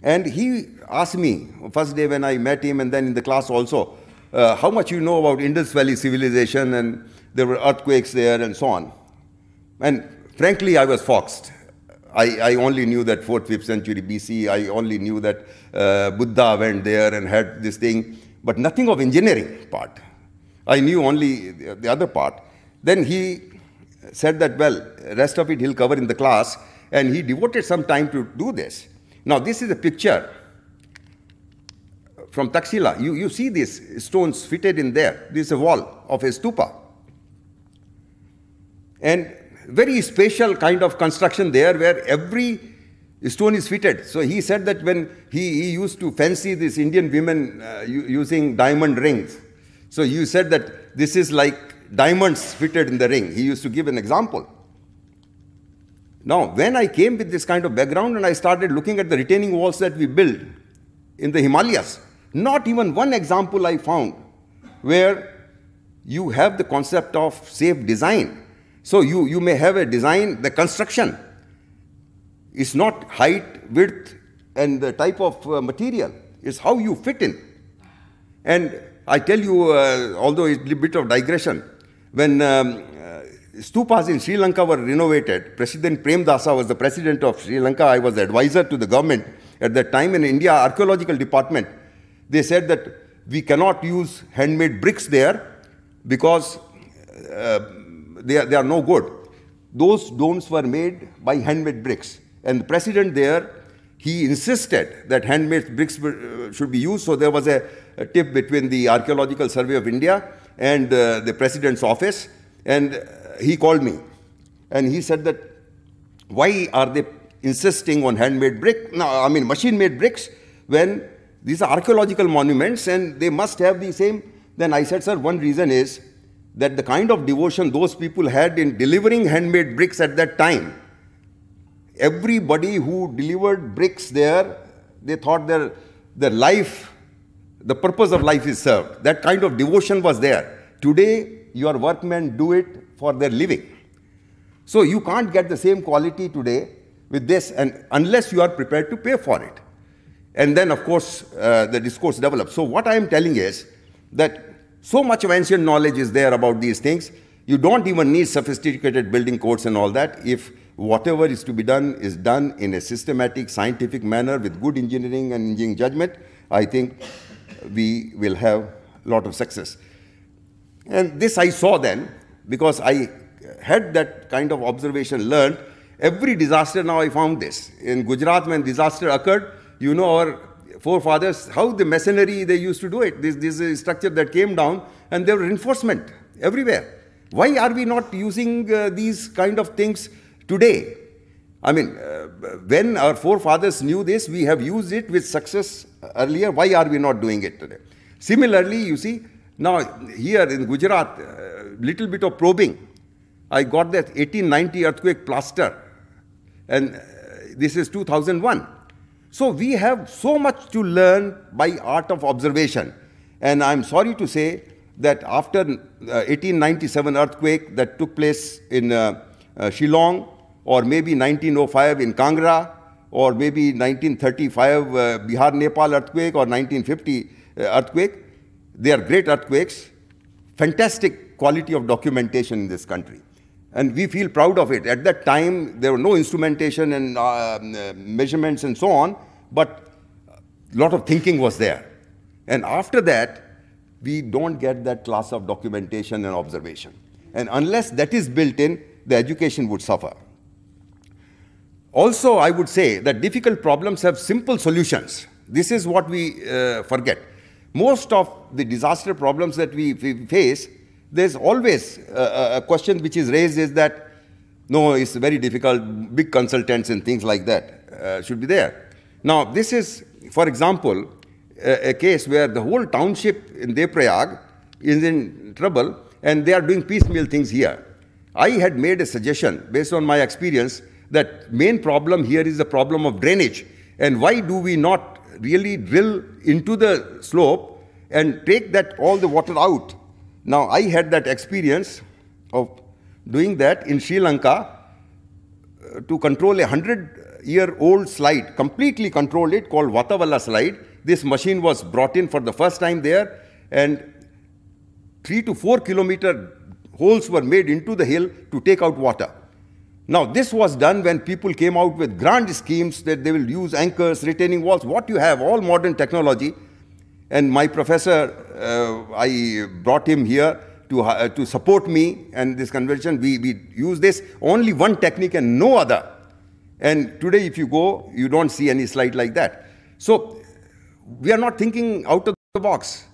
And he asked me, first day when I met him and then in the class also, uh, how much you know about Indus Valley civilization and there were earthquakes there and so on. And frankly, I was foxed. I, I only knew that 4th, 5th century BC, I only knew that uh, Buddha went there and had this thing, but nothing of engineering part. I knew only the other part. Then he said that, well, rest of it he'll cover in the class, and he devoted some time to do this. Now, this is a picture from Taxila. You, you see these stones fitted in there. This is a wall of a stupa. And very special kind of construction there where every stone is fitted. So he said that when he, he used to fancy these Indian women uh, using diamond rings. So you said that this is like diamonds fitted in the ring. He used to give an example. Now, when I came with this kind of background and I started looking at the retaining walls that we built in the Himalayas, not even one example I found where you have the concept of safe design. So you, you may have a design, the construction is not height, width, and the type of uh, material, it's how you fit in. And I tell you, uh, although it's a bit of digression, when um, stupas in Sri Lanka were renovated. President Prem Dasa was the president of Sri Lanka. I was the advisor to the government at that time in India Archaeological Department. They said that we cannot use handmade bricks there because uh, they, are, they are no good. Those domes were made by handmade bricks. And the president there, he insisted that handmade bricks uh, should be used. So there was a, a tip between the Archaeological Survey of India and uh, the president's office. And uh, he called me and he said that why are they insisting on handmade brick, no, I mean machine made bricks when these are archaeological monuments and they must have the same. Then I said, sir, one reason is that the kind of devotion those people had in delivering handmade bricks at that time, everybody who delivered bricks there, they thought their, their life, the purpose of life is served. That kind of devotion was there. Today, your workmen do it for their living. So you can't get the same quality today with this and unless you are prepared to pay for it. And then, of course, uh, the discourse develops. So what I am telling is that so much of ancient knowledge is there about these things. You don't even need sophisticated building codes and all that if whatever is to be done is done in a systematic, scientific manner with good engineering and engineering judgment. I think we will have a lot of success. And this I saw then because I had that kind of observation learned. Every disaster now I found this. In Gujarat when disaster occurred, you know our forefathers, how the masonry they used to do it. This, this is structure that came down and there were reinforcement everywhere. Why are we not using uh, these kind of things today? I mean, uh, when our forefathers knew this, we have used it with success earlier. Why are we not doing it today? Similarly, you see, now, here in Gujarat, a uh, little bit of probing. I got that 1890 earthquake plaster, and uh, this is 2001. So we have so much to learn by art of observation. And I'm sorry to say that after 1897 uh, earthquake that took place in uh, uh, Shillong, or maybe 1905 in Kangra, or maybe 1935 uh, Bihar Nepal earthquake, or 1950 earthquake, they are great earthquakes, fantastic quality of documentation in this country. And we feel proud of it. At that time, there were no instrumentation and uh, um, uh, measurements and so on, but a lot of thinking was there. And after that, we don't get that class of documentation and observation. And unless that is built in, the education would suffer. Also, I would say that difficult problems have simple solutions. This is what we uh, forget most of the disaster problems that we, we face, there's always a, a, question which is raised is that, no, it's very difficult, big consultants and things like that uh, should be there. Now, this is, for example, a, a case where the whole township in Deprayag is in trouble and they are doing piecemeal things here. I had made a suggestion based on my experience that main problem here is the problem of drainage and why do we not really drill into the slope and take that all the water out. Now I had that experience of doing that in Sri Lanka uh, to control a 100 year old slide, completely control it called Watavala slide. This machine was brought in for the first time there and 3 to 4 kilometer holes were made into the hill to take out water. Now, this was done when people came out with grand schemes that they will use anchors, retaining walls, what you have, all modern technology. And my professor, uh, I brought him here to, uh, to support me and this conversion. We, we use this only one technique and no other. And today, if you go, you don't see any slide like that. So, we are not thinking out of the box.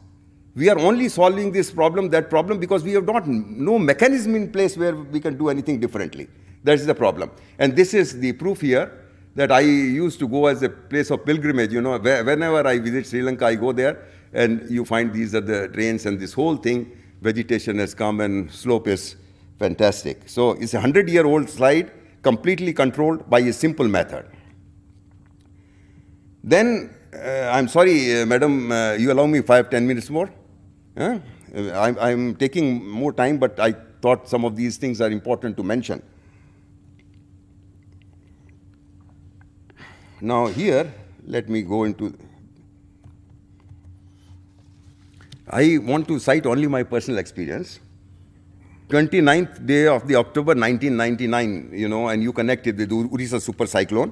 We are only solving this problem, that problem, because we have not no mechanism in place where we can do anything differently. That's the problem. And this is the proof here that I used to go as a place of pilgrimage. You know, whenever I visit Sri Lanka, I go there and you find these are the drains and this whole thing, vegetation has come and slope is fantastic. So it's a 100 year old slide completely controlled by a simple method. Then, uh, I'm sorry, uh, madam, uh, you allow me five, ten minutes more? Huh? I'm, I'm taking more time, but I thought some of these things are important to mention. Now here, let me go into, I want to cite only my personal experience. 29th day of the October 1999, you know, and you connected with the Orissa super cyclone.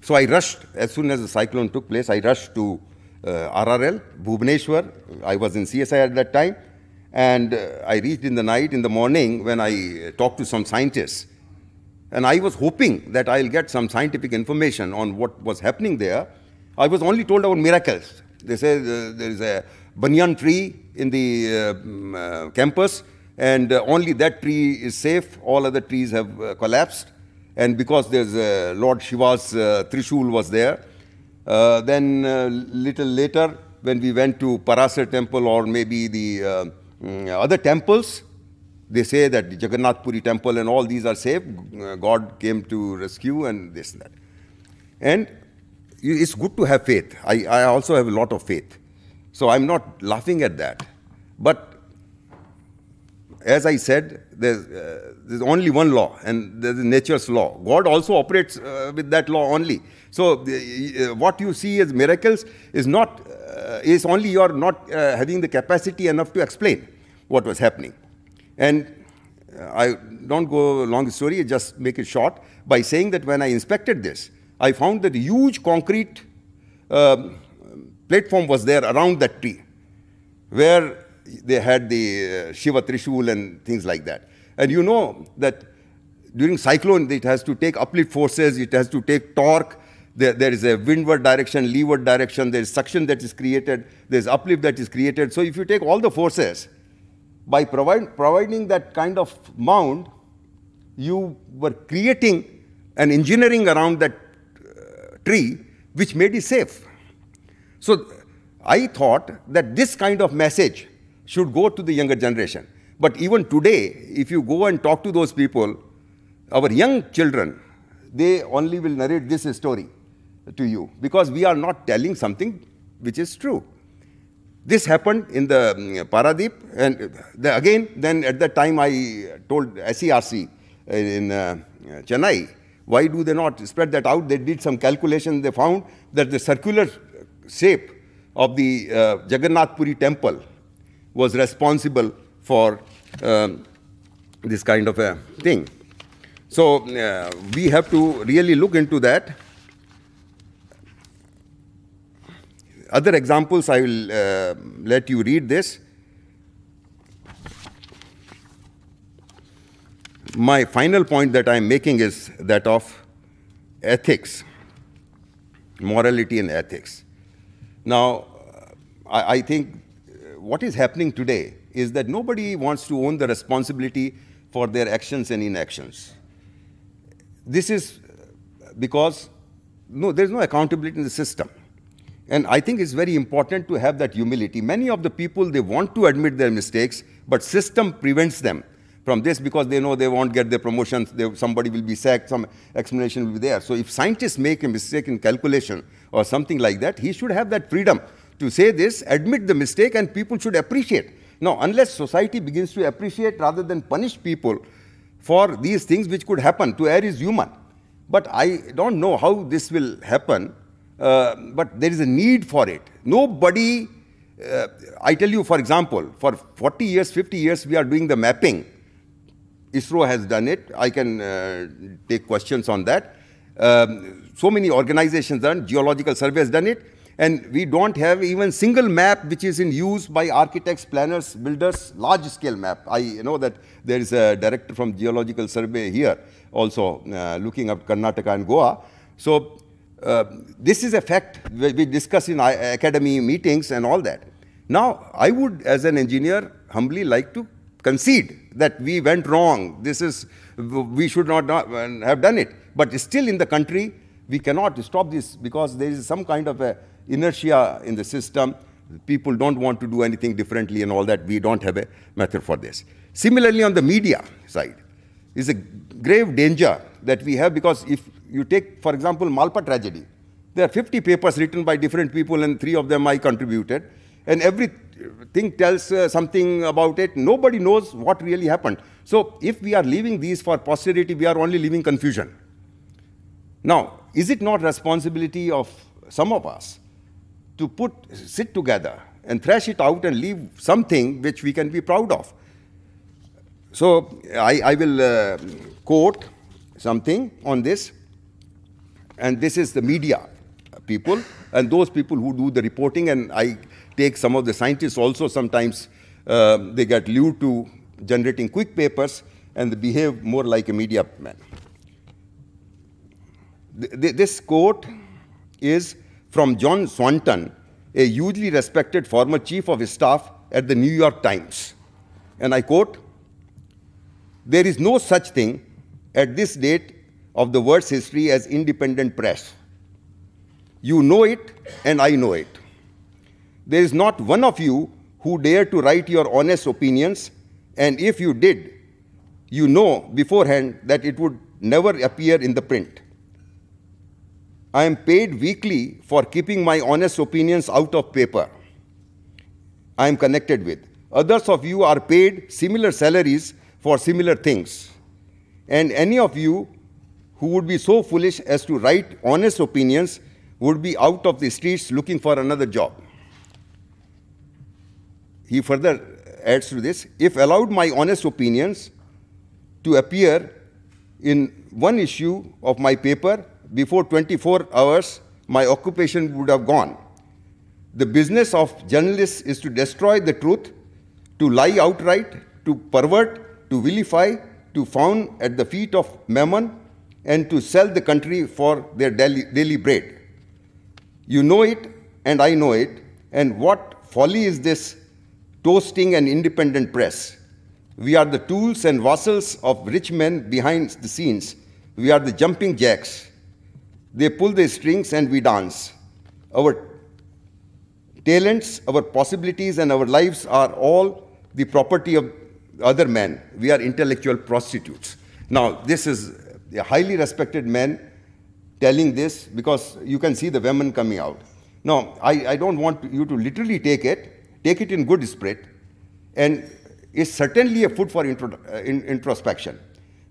So I rushed, as soon as the cyclone took place, I rushed to uh, RRL, Bhubaneswar. I was in CSI at that time. And uh, I reached in the night, in the morning, when I uh, talked to some scientists and I was hoping that I'll get some scientific information on what was happening there. I was only told about miracles. They say uh, there is a banyan tree in the uh, mm, uh campus, and uh, only that tree is safe. All other trees have uh, collapsed. And because there's Lord Shiva's Trishul was there, then little later, when we went to Parasar temple or maybe the mm, other temples, they say that the Jagannath Puri temple and all these are safe. God came to rescue and this and that. And it's good to have faith. I, I also have a lot of faith. So I'm not laughing at that. But as I said, there's, uh, there's only one law, and there's nature's law. God also operates uh, with that law only. So uh, uh what you see as miracles is not uh, is only you're not uh, having the capacity enough to explain what was happening. And I don't go long story, just make it short by saying that when I inspected this, I found that a huge concrete uh, platform was there around that tree where they had the uh, Shiva Trishul and things like that. And you know that during cyclone, it has to take uplift forces, it has to take torque, there, there is a windward direction, leeward direction, there is suction that is created, there is uplift that is created. So if you take all the forces, by provide, providing that kind of mound, you were creating an engineering around that uh, tree which made it safe. So I thought that this kind of message should go to the younger generation. But even today, if you go and talk to those people, our young children, they only will narrate this story to you because we are not telling something which is true. This happened in the um, Paradip, and the, again, then at that time I told SERC uh, in uh, Chennai, why do they not spread that out? They did some calculation, they found that the circular shape of the uh, Jagannath Puri temple was responsible for um, this kind of a thing. So uh, we have to really look into that. Other examples, I will uh, let you read this. My final point that I am making is that of ethics, morality and ethics. Now, I, I think uh, what is happening today is that nobody wants to own the responsibility for their actions and inactions. This is because no, there's no accountability in the system. And I think it's very important to have that humility. Many of the people, they want to admit their mistakes, but system prevents them from this because they know they won't get their promotions, they, somebody will be sacked, some explanation will be there. So if scientists make a mistake in calculation or something like that, he should have that freedom to say this, admit the mistake, and people should appreciate. Now, unless society begins to appreciate rather than punish people for these things which could happen, to err is human. But I don't know how this will happen uh, but there is a need for it. Nobody, uh, I tell you, for example, for 40 years, 50 years, we are doing the mapping. ISRO has done it. I can uh, take questions on that. Um, so many organizations done, Geological Survey has done it, and we don't have even single map which is in use by architects, planners, builders, large scale map. I know that there is a director from Geological Survey here also uh, looking up Karnataka and Goa. So uh, this is a fact we discuss in academy meetings and all that. Now, I would, as an engineer, humbly like to concede that we went wrong. This is, we should not, not have done it. But still in the country, we cannot stop this because there is some kind of a inertia in the system. People don't want to do anything differently and all that. We don't have a method for this. Similarly, on the media side, is a grave danger that we have because if you take, for example, Malpa tragedy, there are 50 papers written by different people and three of them I contributed. And everything tells uh, something about it. Nobody knows what really happened. So if we are leaving these for posterity, we are only leaving confusion. Now, is it not responsibility of some of us to put, sit together and thrash it out and leave something which we can be proud of? So I, I will uh, quote something on this. And this is the media people and those people who do the reporting. And I take some of the scientists also sometimes uh, they get lured to generating quick papers and they behave more like a media man. This quote is from John Swanton, a hugely respected former chief of staff at the New York Times. And I quote, There is no such thing at this date of the world's history as independent press. You know it, and I know it. There is not one of you who dare to write your honest opinions, and if you did, you know beforehand that it would never appear in the print. I am paid weekly for keeping my honest opinions out of paper I am connected with. Others of you are paid similar salaries for similar things and any of you who would be so foolish as to write honest opinions would be out of the streets looking for another job. He further adds to this if allowed my honest opinions to appear in one issue of my paper before 24 hours, my occupation would have gone. The business of journalists is to destroy the truth, to lie outright, to pervert, to vilify, to fawn at the feet of Mammon and to sell the country for their daily, daily bread. You know it, and I know it, and what folly is this toasting an independent press? We are the tools and vassals of rich men behind the scenes. We are the jumping jacks. They pull the strings and we dance. Our talents, our possibilities, and our lives are all the property of other men. We are intellectual prostitutes. Now, this is a highly respected man telling this because you can see the women coming out. Now, I, I don't want you to literally take it, take it in good spirit, and it's certainly a food for intro, uh, in, introspection.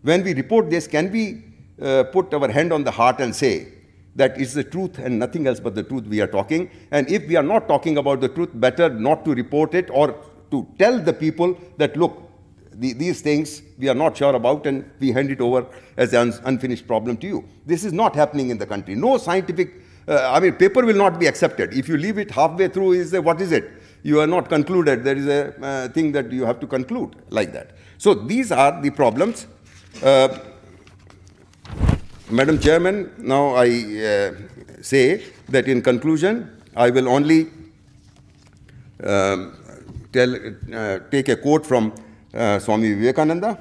When we report this, can we uh, put our hand on the heart and say that it's the truth and nothing else but the truth we are talking? And if we are not talking about the truth, better not to report it or to tell the people that, look, the, these things we are not sure about and we hand it over as an unfinished problem to you. This is not happening in the country. No scientific, uh, I mean, paper will not be accepted. If you leave it halfway through, is what is it? You are not concluded. There is a uh, thing that you have to conclude like that. So these are the problems. Uh, Madam Chairman, now I uh, say that in conclusion, I will only um, tell, uh, take a quote from uh, Swami Vivekananda.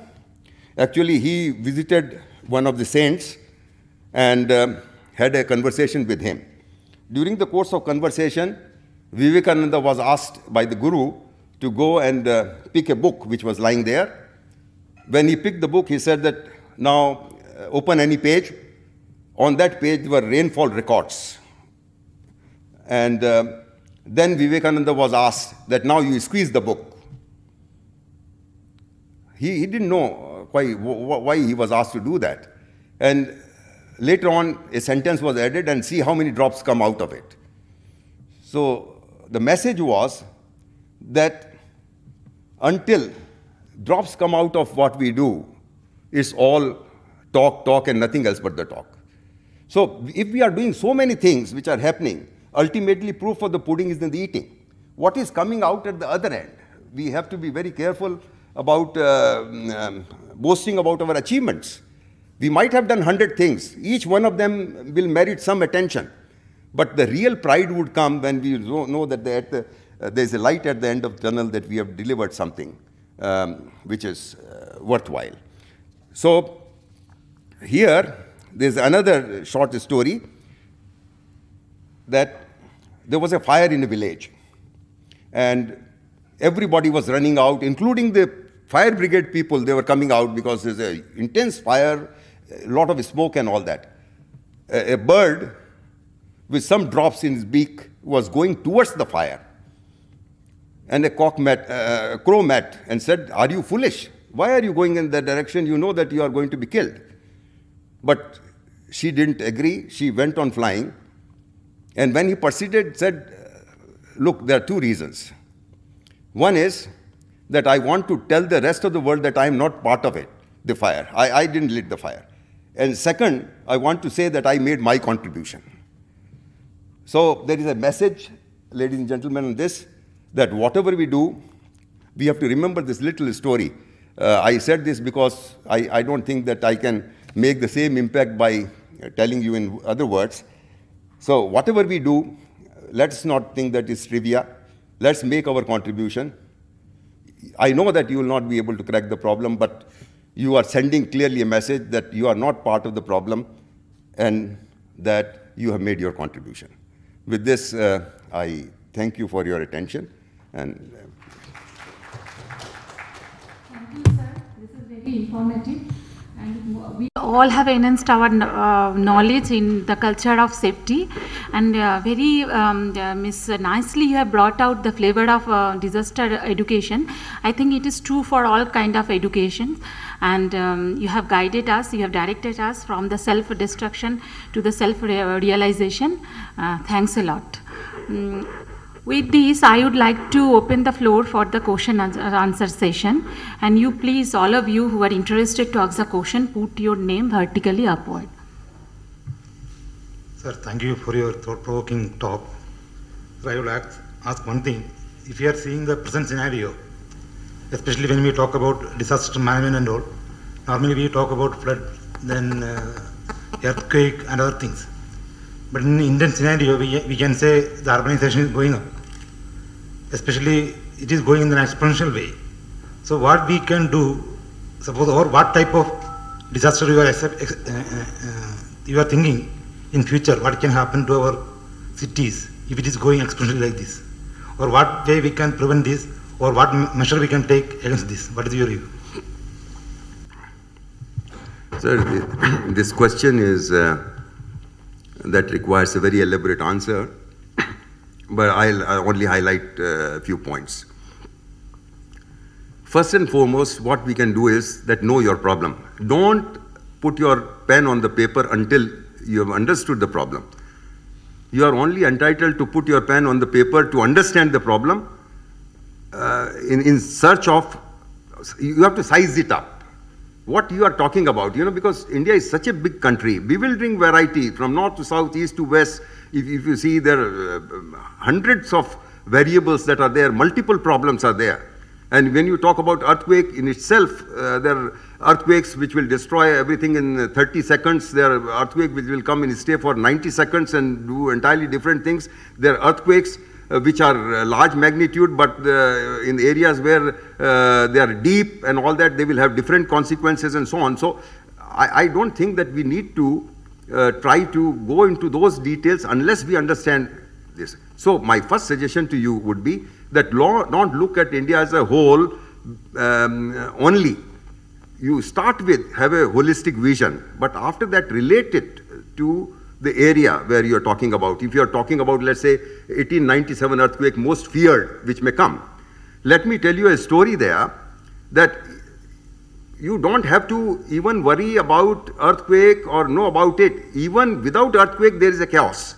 Actually, he visited one of the saints and um, had a conversation with him. During the course of conversation, Vivekananda was asked by the Guru to go and uh, pick a book which was lying there. When he picked the book, he said that now uh, open any page. On that page were rainfall records. And uh, then Vivekananda was asked that now you squeeze the book. He, he didn't know why, why he was asked to do that. And later on, a sentence was added and see how many drops come out of it. So the message was that until drops come out of what we do, it's all talk, talk, and nothing else but the talk. So if we are doing so many things which are happening, ultimately proof of the pudding is in the eating. What is coming out at the other end? We have to be very careful about uh, um, boasting about our achievements. We might have done 100 things, each one of them will merit some attention. But the real pride would come when we know that the, uh, there's a light at the end of the tunnel that we have delivered something um, which is uh, worthwhile. So, here there's another short story that there was a fire in a village and everybody was running out, including the fire brigade people. They were coming out because there's an intense fire, a lot of smoke and all that. A, a bird with some drops in his beak was going towards the fire. And a cock met, uh, a crow met and said, Are you foolish? Why are you going in that direction? You know that you are going to be killed. But she didn't agree. She went on flying. And when he proceeded, said, Look, there are two reasons. One is that I want to tell the rest of the world that I am not part of it, the fire. I, I didn't lit the fire. And second, I want to say that I made my contribution. So there is a message, ladies and gentlemen, on this that whatever we do, we have to remember this little story. Uh, I said this because I, I don't think that I can make the same impact by telling you in other words. So, whatever we do, let's not think that it's trivia. Let's make our contribution. I know that you will not be able to crack the problem, but you are sending clearly a message that you are not part of the problem and that you have made your contribution. With this, uh, I thank you for your attention. And, uh, thank you, sir. This is very informative we all have enhanced our uh, knowledge in the culture of safety and uh, very um, uh, miss nicely you have brought out the flavor of uh, disaster education i think it is true for all kind of education and um, you have guided us you have directed us from the self destruction to the self realization uh, thanks a lot mm, with this, I would like to open the floor for the question and answer session. And you please, all of you who are interested to ask a question, put your name vertically upward. Sir, thank you for your thought-provoking talk. Sir, I will ask, ask one thing. If you are seeing the present scenario, especially when we talk about disaster management and all, normally we talk about flood, then uh, earthquake and other things. But in Indian scenario, we, we can say the urbanization is going up. Especially, it is going in an exponential way. So what we can do, suppose, or what type of disaster you are, uh, uh, you are thinking in future, what can happen to our cities if it is going exponentially like this? Or what way we can prevent this, or what measure we can take against this? What is your view? Sir, this question is uh, that requires a very elaborate answer, but I'll, I'll only highlight a few points. First and foremost, what we can do is that know your problem. Don't put your pen on the paper until you have understood the problem. You are only entitled to put your pen on the paper to understand the problem uh, in, in search of, you have to size it up what you are talking about, you know, because India is such a big country, bewildering variety from north to south, east to west. If, if you see, there are uh, hundreds of variables that are there, multiple problems are there. And when you talk about earthquake in itself, uh, there are earthquakes which will destroy everything in 30 seconds. There are earthquakes which will come and stay for 90 seconds and do entirely different things. There are earthquakes uh, which are uh, large magnitude, but uh, in areas where they are deep and all that, they will have different consequences and so on. So I, I don't think that we need to try to go into those details unless we understand this. So my first suggestion to you would be that law don't look at India as a whole um, only. You start with have a holistic vision, but after that relate it to the area where you are talking about. If you are talking about, let's say, 1897 earthquake, most feared, which may come, let me tell you a story there that you don't have to even worry about earthquake or know about it. Even without earthquake, there is a chaos.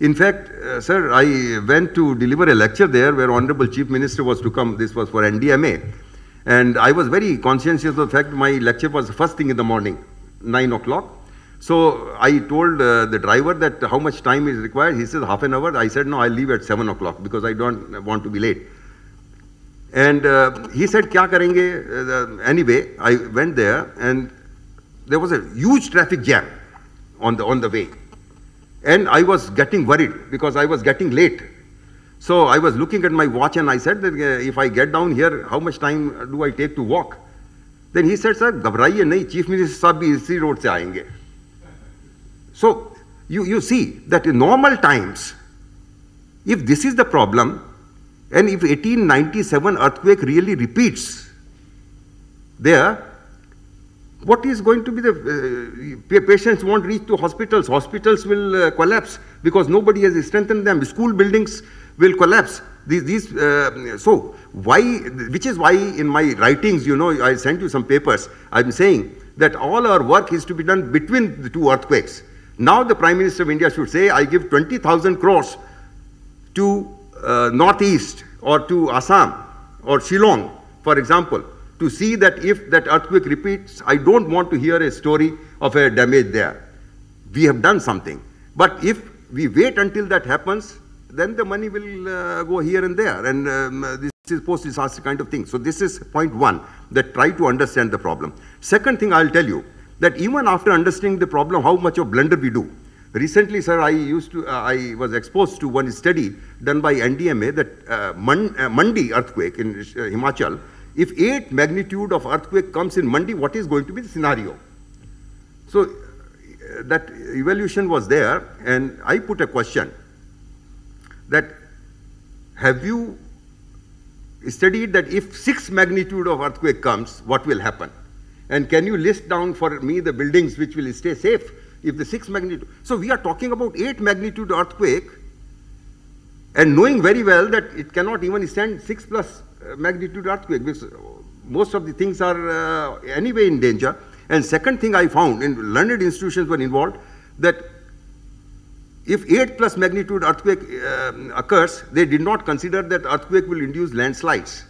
In fact, uh, sir, I went to deliver a lecture there where Honorable Chief Minister was to come. This was for NDMA. And I was very conscientious of the fact my lecture was the first thing in the morning, 9 o'clock. So I told uh, the driver that how much time is required. He says half an hour. I said, no, I'll leave at 7 o'clock because I don't want to be late. And uh, he said, kya karenge? Uh, anyway, I went there and there was a huge traffic jam on the, on the way. And I was getting worried because I was getting late. So I was looking at my watch and I said that uh, if I get down here, how much time do I take to walk? Then he said, sir, घबराइए नहीं chief minister साहब भी इसी road से आएंगे so you, you see that in normal times, if this is the problem, and if 1897 earthquake really repeats there, what is going to be the uh, patients won't reach to hospitals hospitals will uh, collapse because nobody has strengthened them school buildings will collapse these, these uh, so why which is why in my writings you know i sent you some papers i'm saying that all our work is to be done between the two earthquakes now the Prime Minister of India should say, I give 20,000 crores to uh, Northeast or to Assam or Shillong, for example, to see that if that earthquake repeats, I don't want to hear a story of a damage there. We have done something. But if we wait until that happens, then the money will uh, go here and there. And um, this is post-disaster kind of thing. So this is point one, that try to understand the problem. Second thing I'll tell you, that even after understanding the problem, how much of blunder we do. Recently, sir, I used to, uh, I was exposed to one study done by NDMA that uh, uh, Mandi earthquake in uh, Himachal, if 8 magnitude of earthquake comes in Mandi, what is going to be the scenario? So uh, that evaluation was there and I put a question that have you studied that if 6 magnitude of earthquake comes, what will happen? And can you list down for me the buildings which will stay safe if the six magnitude? So we are talking about eight magnitude earthquake and knowing very well that it cannot even stand six plus uh, magnitude earthquake because uh, most of the things are uh, anyway in danger. And second thing I found, and learned institutions were involved, that if 8 plus magnitude earthquake uh, occurs, they did not consider that earthquake will induce landslides.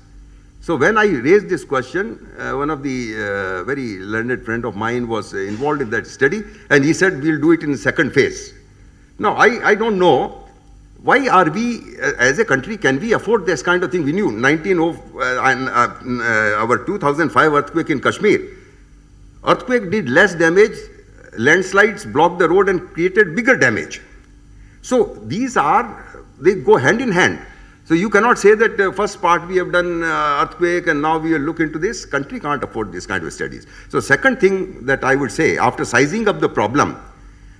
So when I raised this question, uh, one of the uh, very learned friend of mine was uh, involved in that study, and he said, we'll do it in second phase. Now, I, I don't know, why are we, uh, as a country, can we afford this kind of thing? We knew 19 of, oh, uh, our 2005 earthquake in Kashmir. Earthquake did less damage, landslides blocked the road and created bigger damage. So these are, they go hand in hand. So you cannot say that uh, first part we have done uh, earthquake and now we will look into this. Country can't afford this kind of studies. So second thing that I would say after sizing up the problem,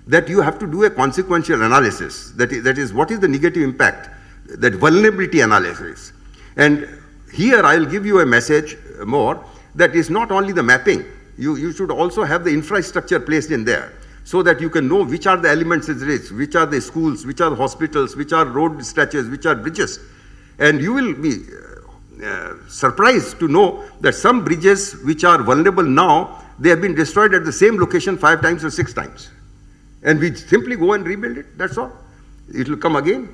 that you have to do a consequential analysis. That is, that is what is the negative impact, that vulnerability analysis. And here I will give you a message uh, more that is not only the mapping. You, you should also have the infrastructure placed in there so that you can know which are the elements at risk, which are the schools, which are hospitals, which are road stretches, which are bridges and you will be uh, surprised to know that some bridges which are vulnerable now, they have been destroyed at the same location five times or six times. And we simply go and rebuild it, that's all. It will come again.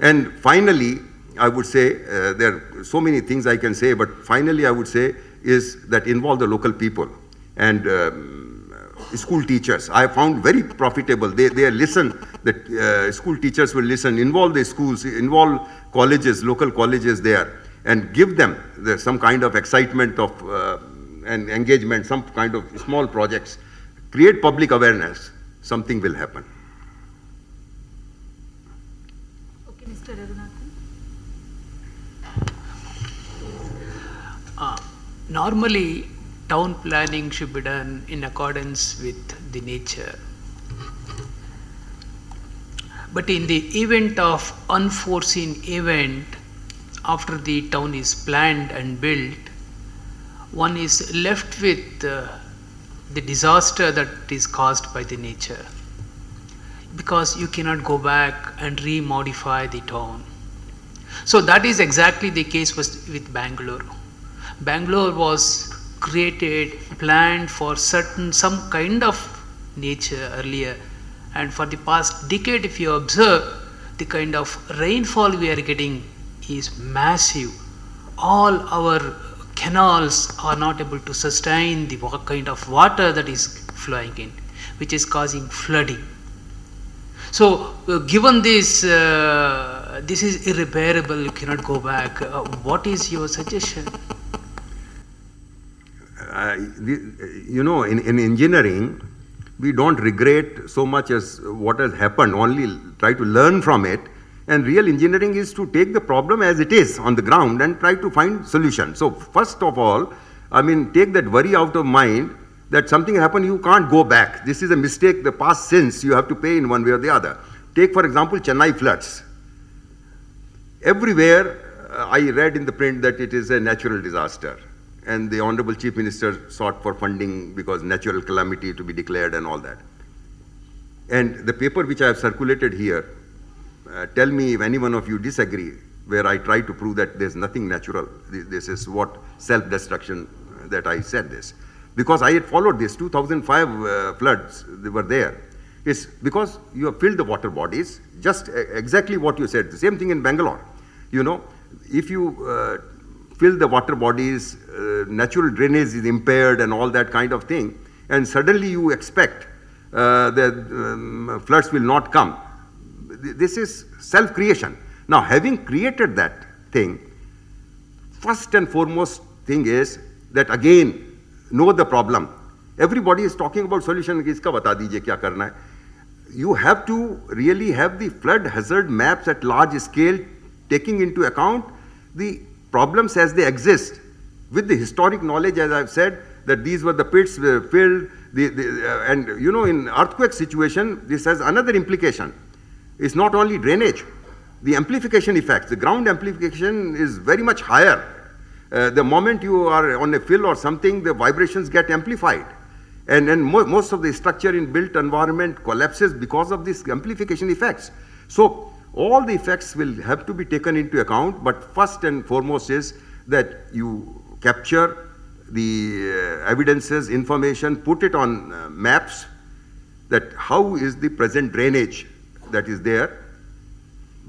And finally, I would say, uh, there are so many things I can say, but finally I would say is that involve the local people and um, school teachers. I found very profitable. They, they listen that uh, school teachers will listen, involve the schools, involve colleges, local colleges there, and give them the, some kind of excitement of uh, and engagement, some kind of small projects. Create public awareness, something will happen. Okay, Mr. Raghunathan. Uh, normally, town planning should be done in accordance with the nature but in the event of unforeseen event, after the town is planned and built, one is left with uh, the disaster that is caused by the nature because you cannot go back and remodify the town. So that is exactly the case with Bangalore. Bangalore was created, planned for certain some kind of nature earlier and for the past decade if you observe the kind of rainfall we are getting is massive all our canals are not able to sustain the kind of water that is flowing in which is causing flooding so uh, given this uh, this is irreparable you cannot go back uh, what is your suggestion uh, uh, you know in, in engineering we don't regret so much as what has happened, only try to learn from it. And real engineering is to take the problem as it is on the ground and try to find solution. So first of all, I mean, take that worry out of mind that something happened, you can't go back. This is a mistake, the past sins you have to pay in one way or the other. Take, for example, Chennai floods. Everywhere uh, I read in the print that it is a natural disaster and the Honorable Chief Minister sought for funding because natural calamity to be declared and all that. And the paper which I have circulated here, uh, tell me if any one of you disagree, where I try to prove that there's nothing natural. This is what self-destruction uh, that I said this. Because I had followed this, 2005 uh, floods, they were there. It's because you have filled the water bodies, just exactly what you said. The same thing in Bangalore. You know, if you uh, fill the water bodies, uh, natural drainage is impaired and all that kind of thing. And suddenly you expect uh, that um, floods will not come. This is self-creation. Now, having created that thing, first and foremost thing is that again, know the problem. Everybody is talking about solution. You have to really have the flood hazard maps at large scale, taking into account the problems as they exist, with the historic knowledge, as I've said, that these were the pits were uh, filled, the, the, uh, and you know, in earthquake situation, this has another implication. It's not only drainage, the amplification effects, the ground amplification is very much higher. Uh, the moment you are on a fill or something, the vibrations get amplified. And, and mo most of the structure in built environment collapses because of these amplification effects. So all the effects will have to be taken into account, but first and foremost is that you capture the uh, evidences, information, put it on uh, maps that how is the present drainage that is there,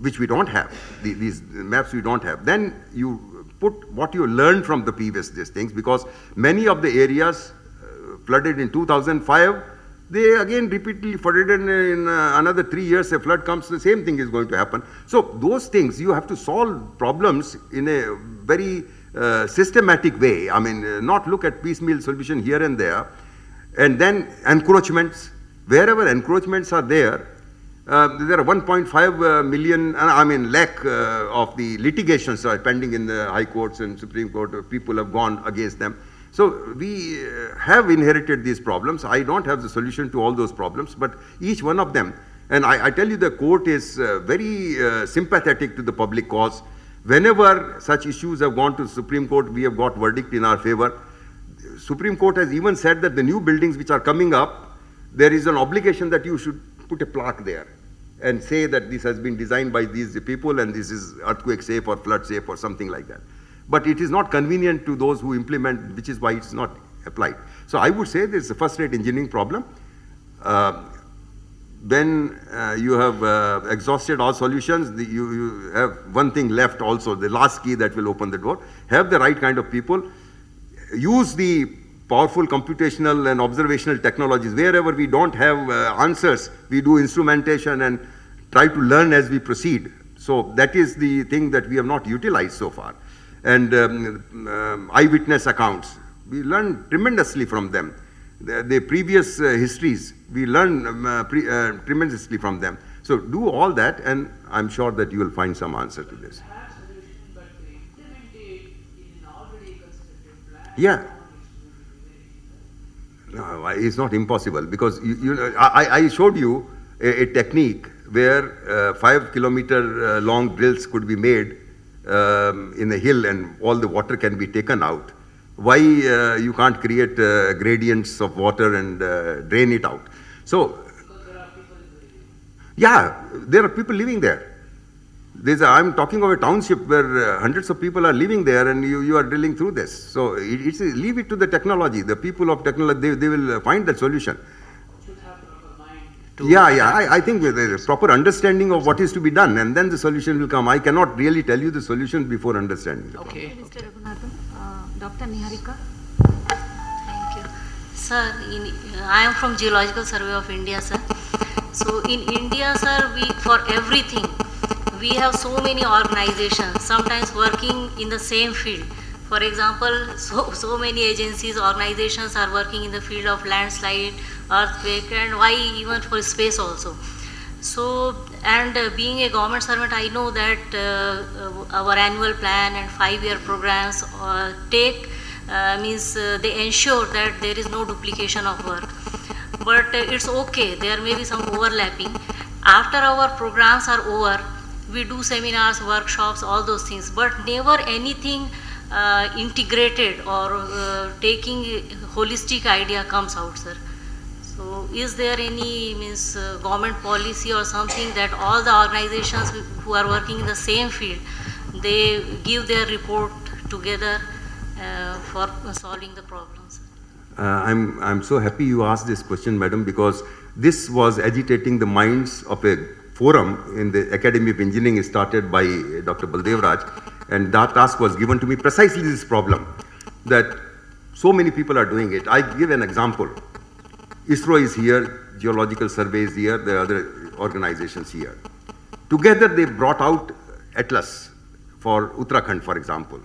which we don't have, the, these maps we don't have. Then you put what you learned from the previous these things because many of the areas uh, flooded in 2005 they again repeatedly flooded in, in uh, another three years, a flood comes, the same thing is going to happen. So those things, you have to solve problems in a very uh, systematic way. I mean, uh, not look at piecemeal solution here and there. And then encroachments, wherever encroachments are there, uh, there are 1.5 uh, million, uh, I mean, lack uh, of the litigations are pending in the high courts and Supreme Court. People have gone against them. So we uh, have inherited these problems. I don't have the solution to all those problems, but each one of them, and I, I tell you the court is uh, very uh, sympathetic to the public cause. Whenever such issues have gone to the Supreme Court, we have got verdict in our favor. Supreme Court has even said that the new buildings which are coming up, there is an obligation that you should put a plaque there and say that this has been designed by these people and this is earthquake safe or flood safe or something like that but it is not convenient to those who implement, which is why it's not applied. So I would say this is a first-rate engineering problem. Uh, then uh, you have uh, exhausted all solutions. The, you, you, have one thing left also, the last key that will open the door. Have the right kind of people. Use the powerful computational and observational technologies. Wherever we don't have uh, answers, we do instrumentation and try to learn as we proceed. So that is the thing that we have not utilized so far and um, um, eyewitness accounts. We learn tremendously from them. The, the previous uh, histories, we learn um, uh, pre, uh, tremendously from them. So do all that, and I'm sure that you will find some answer to this. Yeah. No, it's not impossible because you, you know, I, I showed you a, a technique where uh, five kilometer uh, long drills could be made um, in a hill and all the water can be taken out, why uh, you can't create uh, gradients of water and uh, drain it out? So, there yeah, there are people living there. There's a, I'm talking of a township where uh, hundreds of people are living there and you, you are drilling through this. So it, it's, leave it to the technology. The people of technology, they, they will uh, find that solution yeah, yeah. I, I think there is proper understanding of what is to be done, and then the solution will come. I cannot really tell you the solution before understanding. The okay. Problem. Mr. Raghunathan, uh, Dr. Niharika. Thank you, sir. In, I am from Geological Survey of India, sir. So in India, sir, we for everything we have so many organizations, sometimes working in the same field for example, so, so many agencies, organizations are working in the field of landslide, earthquake, and why even for space also. So, and uh, being a government servant, I know that uh, uh our annual plan and five-year programs uh, take uh, means uh, they ensure that there is no duplication of work. But it's okay. There may be some overlapping. After our programs are over, we do seminars, workshops, all those things. But never anything uh, integrated or uh, taking holistic idea comes out, sir. So is there any means uh, government policy or something that all the organizations who are working in the same field, they give their report together uh, for solving the problems? Uh, I'm, I'm so happy you asked this question, madam, because this was agitating the minds of a forum in the Academy of Engineering started by Dr. Baldev Raj and that task was given to me precisely this problem that so many people are doing it. I give an example. ISRO is here, Geological Survey is here, there are other organizations here. Together they brought out Atlas for Uttarakhand, for example.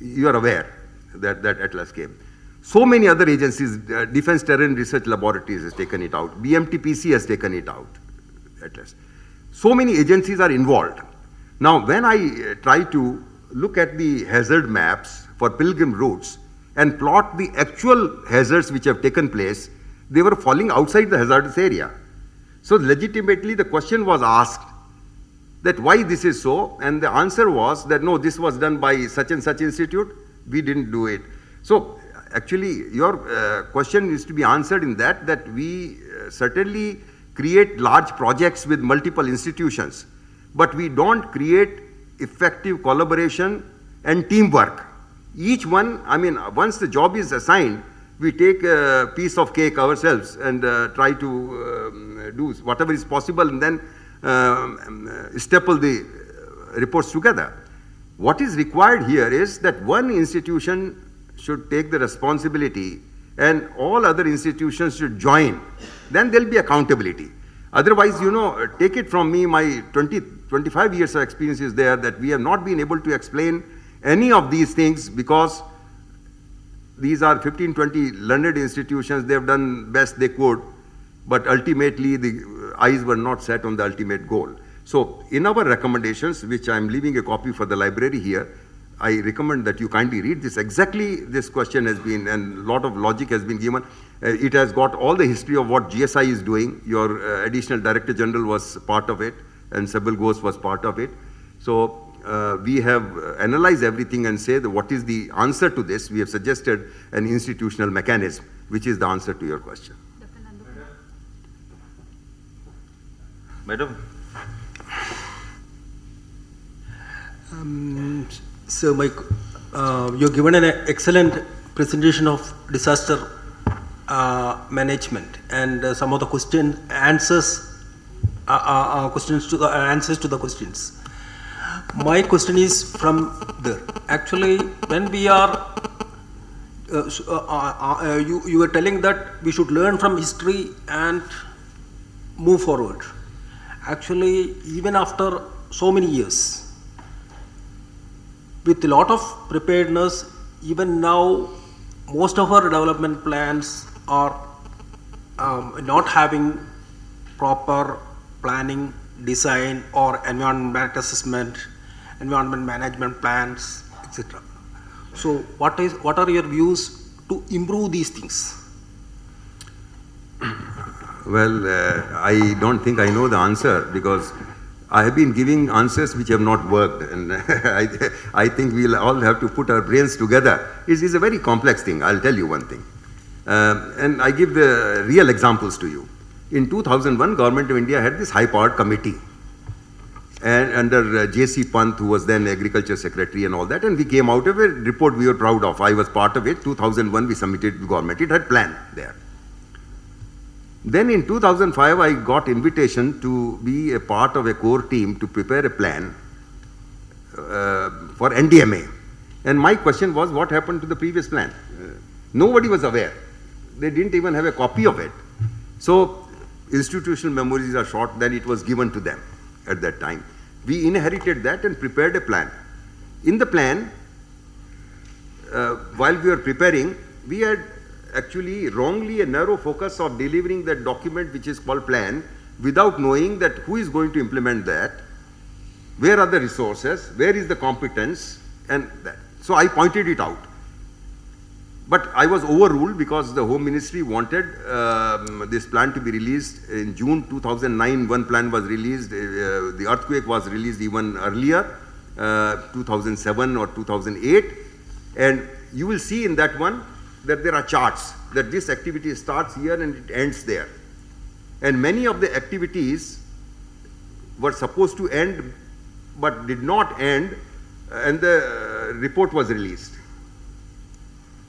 You are aware that, that Atlas came. So many other agencies, uh, Defense Terrain Research Laboratories has taken it out, BMTPC has taken it out, Atlas. So many agencies are involved. Now, when I uh, try to look at the hazard maps for pilgrim routes and plot the actual hazards which have taken place, they were falling outside the hazardous area. So, legitimately, the question was asked that why this is so, and the answer was that no, this was done by such and such institute, we didn't do it. So, actually, your uh, question is to be answered in that, that we uh, certainly create large projects with multiple institutions but we don't create effective collaboration and teamwork. Each one, I mean, once the job is assigned, we take a piece of cake ourselves and uh, try to um, do whatever is possible and then um, staple the reports together. What is required here is that one institution should take the responsibility and all other institutions should join. Then there'll be accountability. Otherwise, you know, take it from me, my 20th 25 years of experience is there that we have not been able to explain any of these things because these are 15, 20 learned institutions, they have done best they could, but ultimately the eyes were not set on the ultimate goal. So in our recommendations, which I'm leaving a copy for the library here, I recommend that you kindly read this. Exactly this question has been, and a lot of logic has been given. Uh, it has got all the history of what GSI is doing. Your uh, additional director general was part of it and Sebel Ghosh was part of it. So uh, we have analyzed everything and said what is the answer to this. We have suggested an institutional mechanism, which is the answer to your question. Madam. Um, so my, uh, you have given an excellent presentation of disaster uh, management and uh, some of the question answers uh, uh, uh, questions to the answers to the questions. My question is from there. Actually, when we are you, you were telling that we should learn from history and move forward. Actually, even after so many years, with a lot of preparedness, even now, most of our development plans are um, not having proper planning, design or environment assessment, environment management plans, etc. So what is what are your views to improve these things? Well, uh, I don't think I know the answer because I have been giving answers which have not worked, and *laughs* I, I, think we'll all have to put our brains together. It is a very complex thing, I'll tell you one thing. Uh, and I give the real examples to you in 2001, Government of India had this high-powered committee and under uh, J.C. Pant, who was then Agriculture Secretary and all that, and we came out of a report we were proud of. I was part of it. 2001, we submitted to government. It had plan there. Then in 2005, I got invitation to be a part of a core team to prepare a plan uh, for NDMA. And my question was, what happened to the previous plan? Uh, nobody was aware. They didn't even have a copy of it. So institutional memories are short than it was given to them at that time. We inherited that and prepared a plan. In the plan, uh, while we were preparing, we had actually wrongly a narrow focus of delivering that document which is called plan without knowing that who is going to implement that, where are the resources, where is the competence, and that. So I pointed it out. But I was overruled because the Home Ministry wanted um, this plan to be released in June 2009. One plan was released, uh, uh, the earthquake was released even earlier, uh, 2007 or 2008. And you will see in that one that there are charts, that this activity starts here and it ends there. And many of the activities were supposed to end but did not end, and the uh, report was released.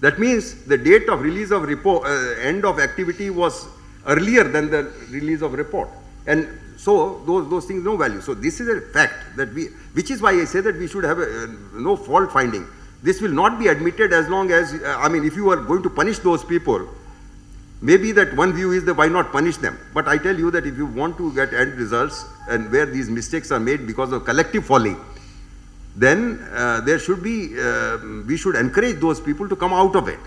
That means the date of release of report, uh, end of activity was earlier than the release of report. And so those, those things no value. So this is a fact that we, which is why I say that we should have a, uh, no fault finding. This will not be admitted as long as, uh, I mean, if you are going to punish those people, maybe that one view is that why not punish them. But I tell you that if you want to get end results and where these mistakes are made because of collective folly, then uh, there should be, uh, we should encourage those people to come out of it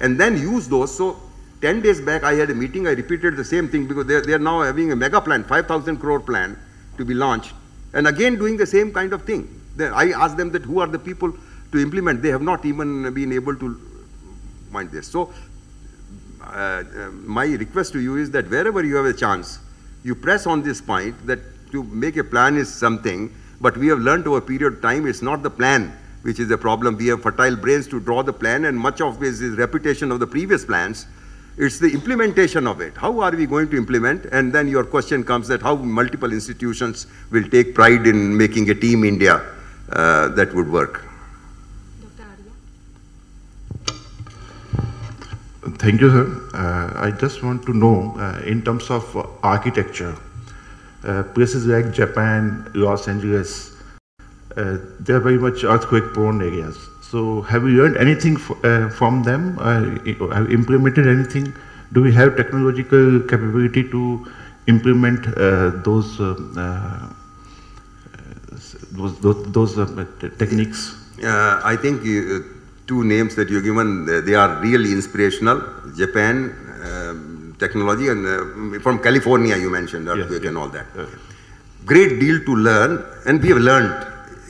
and then use those. So 10 days back, I had a meeting, I repeated the same thing because they're, now having a mega plan, 5,000 crore plan to be launched and again doing the same kind of thing. Then I asked them that who are the people to implement, they have not even been able to mind this. So uh, uh my request to you is that wherever you have a chance, you press on this point that to make a plan is something but we have learned over a period of time it's not the plan which is the problem. We have fertile brains to draw the plan, and much of this is reputation of the previous plans. It's the implementation of it. How are we going to implement? And then your question comes that how multiple institutions will take pride in making a team India uh, that would work. Thank you, sir. Uh, I just want to know uh, in terms of uh, architecture, uh, places like Japan, Los Angeles, uh, they're very much earthquake prone areas. So have you learned anything uh, from them? Uh, have you implemented anything? Do we have technological capability to implement uh, um, those, those, those, um, those techniques? I think two names that you've given, they are really inspirational. Japan, um, technology and uh, from California you mentioned earthquake yes, and all that. Great deal to learn and we have learned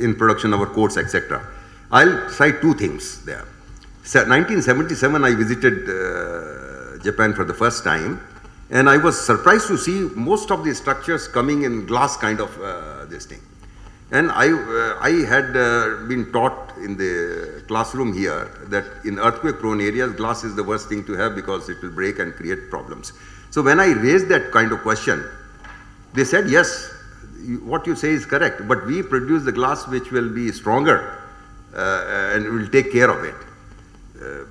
in production our course etc. I'll cite two things there. So, 1977 I visited uh, Japan for the first time and I was surprised to see most of the structures coming in glass kind of uh, this thing. And I, uh, I had uh, been taught in the classroom here that in earthquake prone areas, glass is the worst thing to have because it will break and create problems. So when I raised that kind of question, they said, yes, what you say is correct, but we produce the glass which will be stronger uh, and will take care of it. Uh,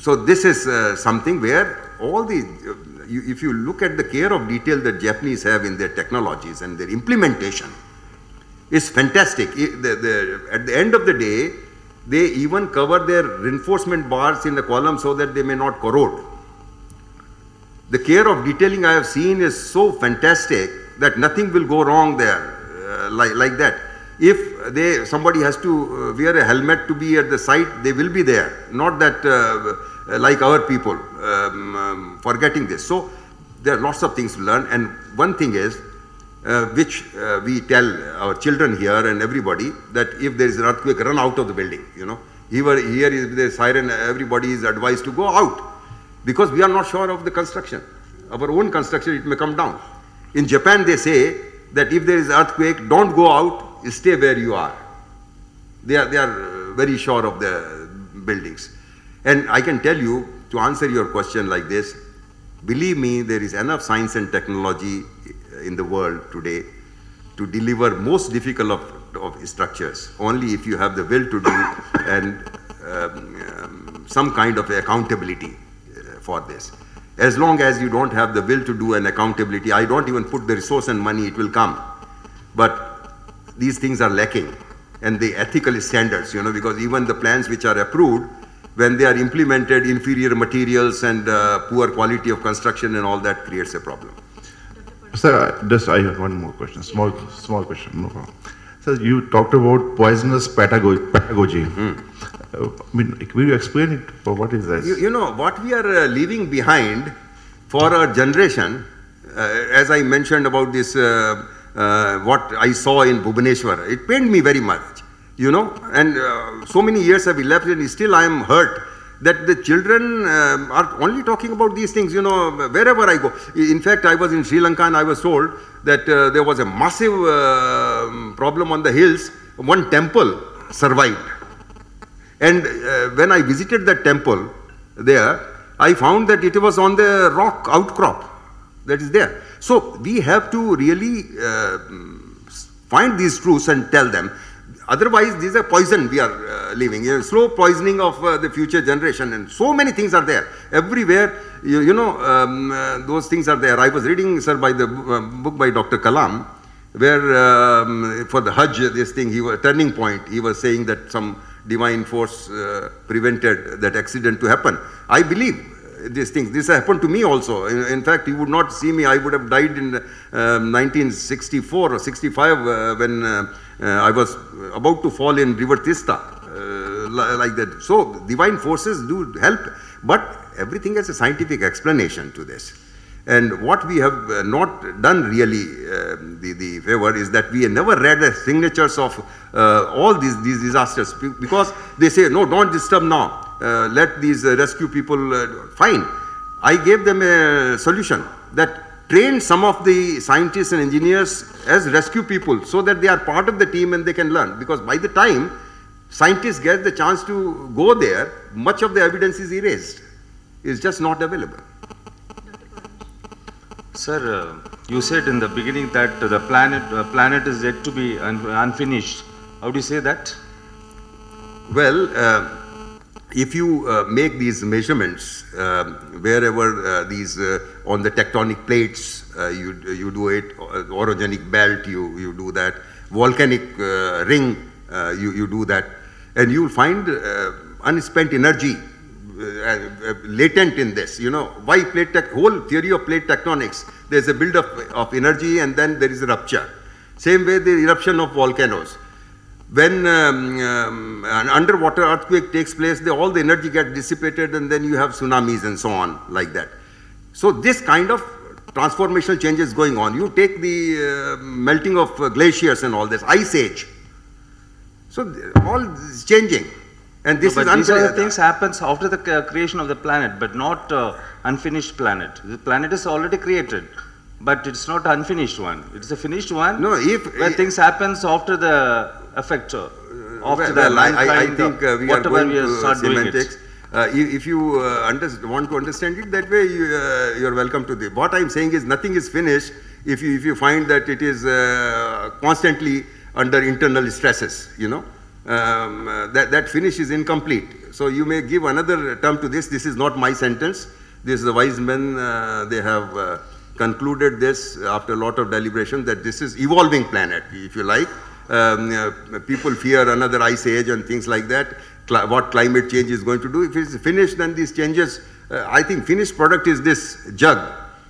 so this is uh, something where all the, uh, you, if you look at the care of detail that Japanese have in their technologies and their implementation, is fantastic. It, the, the, at the end of the day, they even cover their reinforcement bars in the column so that they may not corrode. The care of detailing I have seen is so fantastic that nothing will go wrong there uh, like, like that. If they, somebody has to uh, wear a helmet to be at the site, they will be there. Not that uh, uh like our people um, um, forgetting this. So there are lots of things to learn and one thing is uh, which uh, we tell our children here and everybody that if there is an earthquake, run out of the building. You know, here, here is the siren, everybody is advised to go out because we are not sure of the construction. Our own construction, it may come down. In Japan, they say that if there is earthquake, don't go out, stay where you are. They are, they are uh, very sure of the buildings. And I can tell you, to answer your question like this, believe me, there is enough science and technology in the world today to deliver most difficult of, of structures, only if you have the will to do it and um, um, some kind of accountability uh, for this. As long as you don't have the will to do and accountability, I don't even put the resource and money, it will come. But these things are lacking. And the ethical standards, you know, because even the plans which are approved, when they are implemented, inferior materials and uh, poor quality of construction and all that creates a problem. Sir, just I have one more question, small small question. No problem. Sir, you talked about poisonous pedagogy. pedagogy. Mm. Uh, I mean, will you explain it? For what is this? You, you, know, what we are uh, leaving behind for our generation, uh, as I mentioned about this, uh, uh, what I saw in Bhubaneswar, it pained me very much. You know, and so many years have elapsed and still I am hurt that the children um, are only talking about these things, you know, wherever I go. In fact, I was in Sri Lanka and I was told that uh, there was a massive uh, problem on the hills. One temple survived. And uh, when I visited that temple there, I found that it was on the rock outcrop that is there. So we have to really uh, find these truths and tell them. Otherwise, these are poison we are uh, living. slow poisoning of uh, the future generation, and so many things are there everywhere. You, you know, um, uh, those things are there. I was reading, sir, by the uh, book by Dr. Kalam, where um, for the Hajj, this thing, he was turning point. He was saying that some divine force uh, prevented that accident to happen. I believe these things. This happened to me also. In, in, fact, you would not see me. I would have died in 1964 um, or 65 uh, when uh, uh, I was about to fall in River Tista, uh, like that. So, divine forces do help, but everything has a scientific explanation to this. And what we have uh, not done really, um, the, the favor, is that we never read the signatures of all these, these disasters because they say, no, don't disturb now uh, let these uh, rescue people, uh, fine. I gave them a solution that train some of the scientists and engineers as rescue people so that they are part of the team and they can learn. Because by the time scientists get the chance to go there, much of the evidence is erased. It's just not available. Sir, uh, you said in the beginning that the planet, uh, planet is yet to be un unfinished. How do you say that? Well, uh, if you uh, make these measurements uh, wherever uh, these uh, on the tectonic plates uh, you, you do it uh, orogenic belt you, you do that volcanic ring you, you do that and you'll find unspent energy latent in this you know why plate tec- whole theory of plate tectonics there's a buildup of energy and then there is a rupture same way the eruption of volcanoes when um, um, an underwater earthquake takes place, they, all the energy gets dissipated and then you have tsunamis and so on like that. So this kind of transformational change is going on. You take the uh, melting of uh, glaciers and all this, ice age. So all is changing. And this no, is these are the things happens after the uh, creation of the planet, but not uh, unfinished planet. The planet is already created. But it's not unfinished one. It's a finished one. No, if where things happens after the effector, uh, uh, after well, the well, I, I think uh, we are going we to semantics. Uh, if you uh, want to understand it that way, you, are uh, welcome to the. What I am saying is nothing is finished if you if you find that it is constantly under internal stresses. You know, um, that that finish is incomplete. So you may give another term to this. This is not my sentence. This is the wise men. they have concluded this after a lot of deliberation that this is evolving planet, if you like. Um, uh, people fear another ice age and things like that, Cl what climate change is going to do. If it's finished, then these changes, uh, I think finished product is this jug,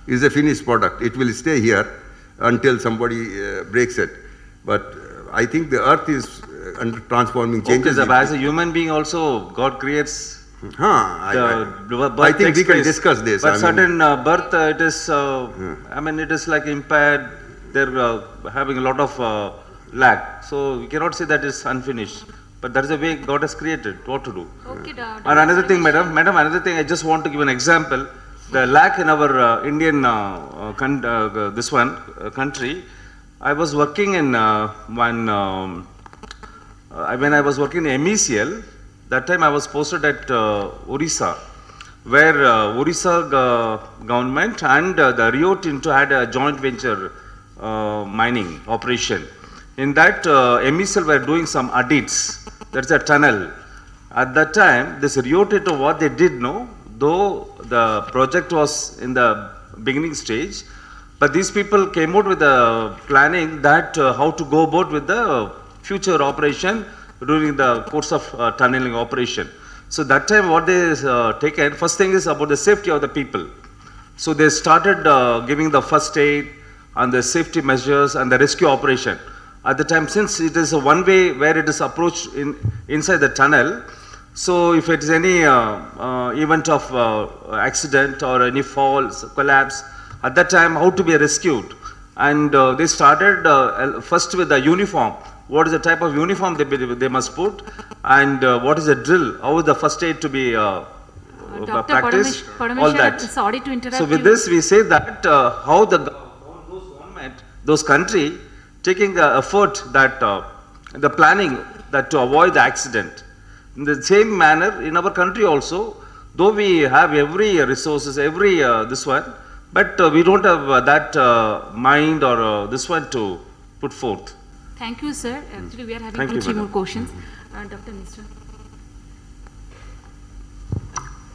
is a finished product. It will stay here until somebody uh, breaks it. But uh, I think the earth is uh, transforming changes. Okay, but as a human being also, God creates Huh, I, the, I, I think we can discuss this. But I sudden mean, uh, birth, uh, it is, uh, hmm. I mean, it is like impaired. They're uh, having a lot of uh, lack. So we cannot say that it's unfinished. But that is the way God has created what to do. Okay, yeah. Hmm. And another thing, madam, madam, another thing, I just want to give an example. The lack in our uh, Indian, this one, country, I was working in one, um, when I was working in MECL, that time I was posted at uh, Orissa, where uh, Orissa uh, government and uh, the Rio Tinto had a joint venture uh, mining operation. In that, uh, were doing some audits. That's a tunnel. At that time, this Rio Tinto, what they did know, though the project was in the beginning stage, but these people came out with the planning that uh, how to go about with the future operation during the course of uh, tunneling operation. So that time what they uh, taken, first thing is about the safety of the people. So they started uh, giving the first aid and the safety measures and the rescue operation. At the time, since it is a one way where it is approached in, inside the tunnel, so if it is any uh, uh event of uh, accident or any fall, collapse, at that time how to be rescued. And uh, they started first with the uniform what is the type of uniform they, they must put, and uh, what is the drill, how is the first aid to be uh, uh, uh practiced, all that. Sorry to interrupt So with you. this, we say that uh, how the government, those country, taking the effort that uh, the planning that to avoid the accident. In the same manner, in our country also, though we have every resources, every this one, but we don't have that mind or this one to put forth. Thank you, sir. Hmm. Actually, we are having Thank two, you, three more questions. Hmm, hmm. Uh, Dr. Mishra.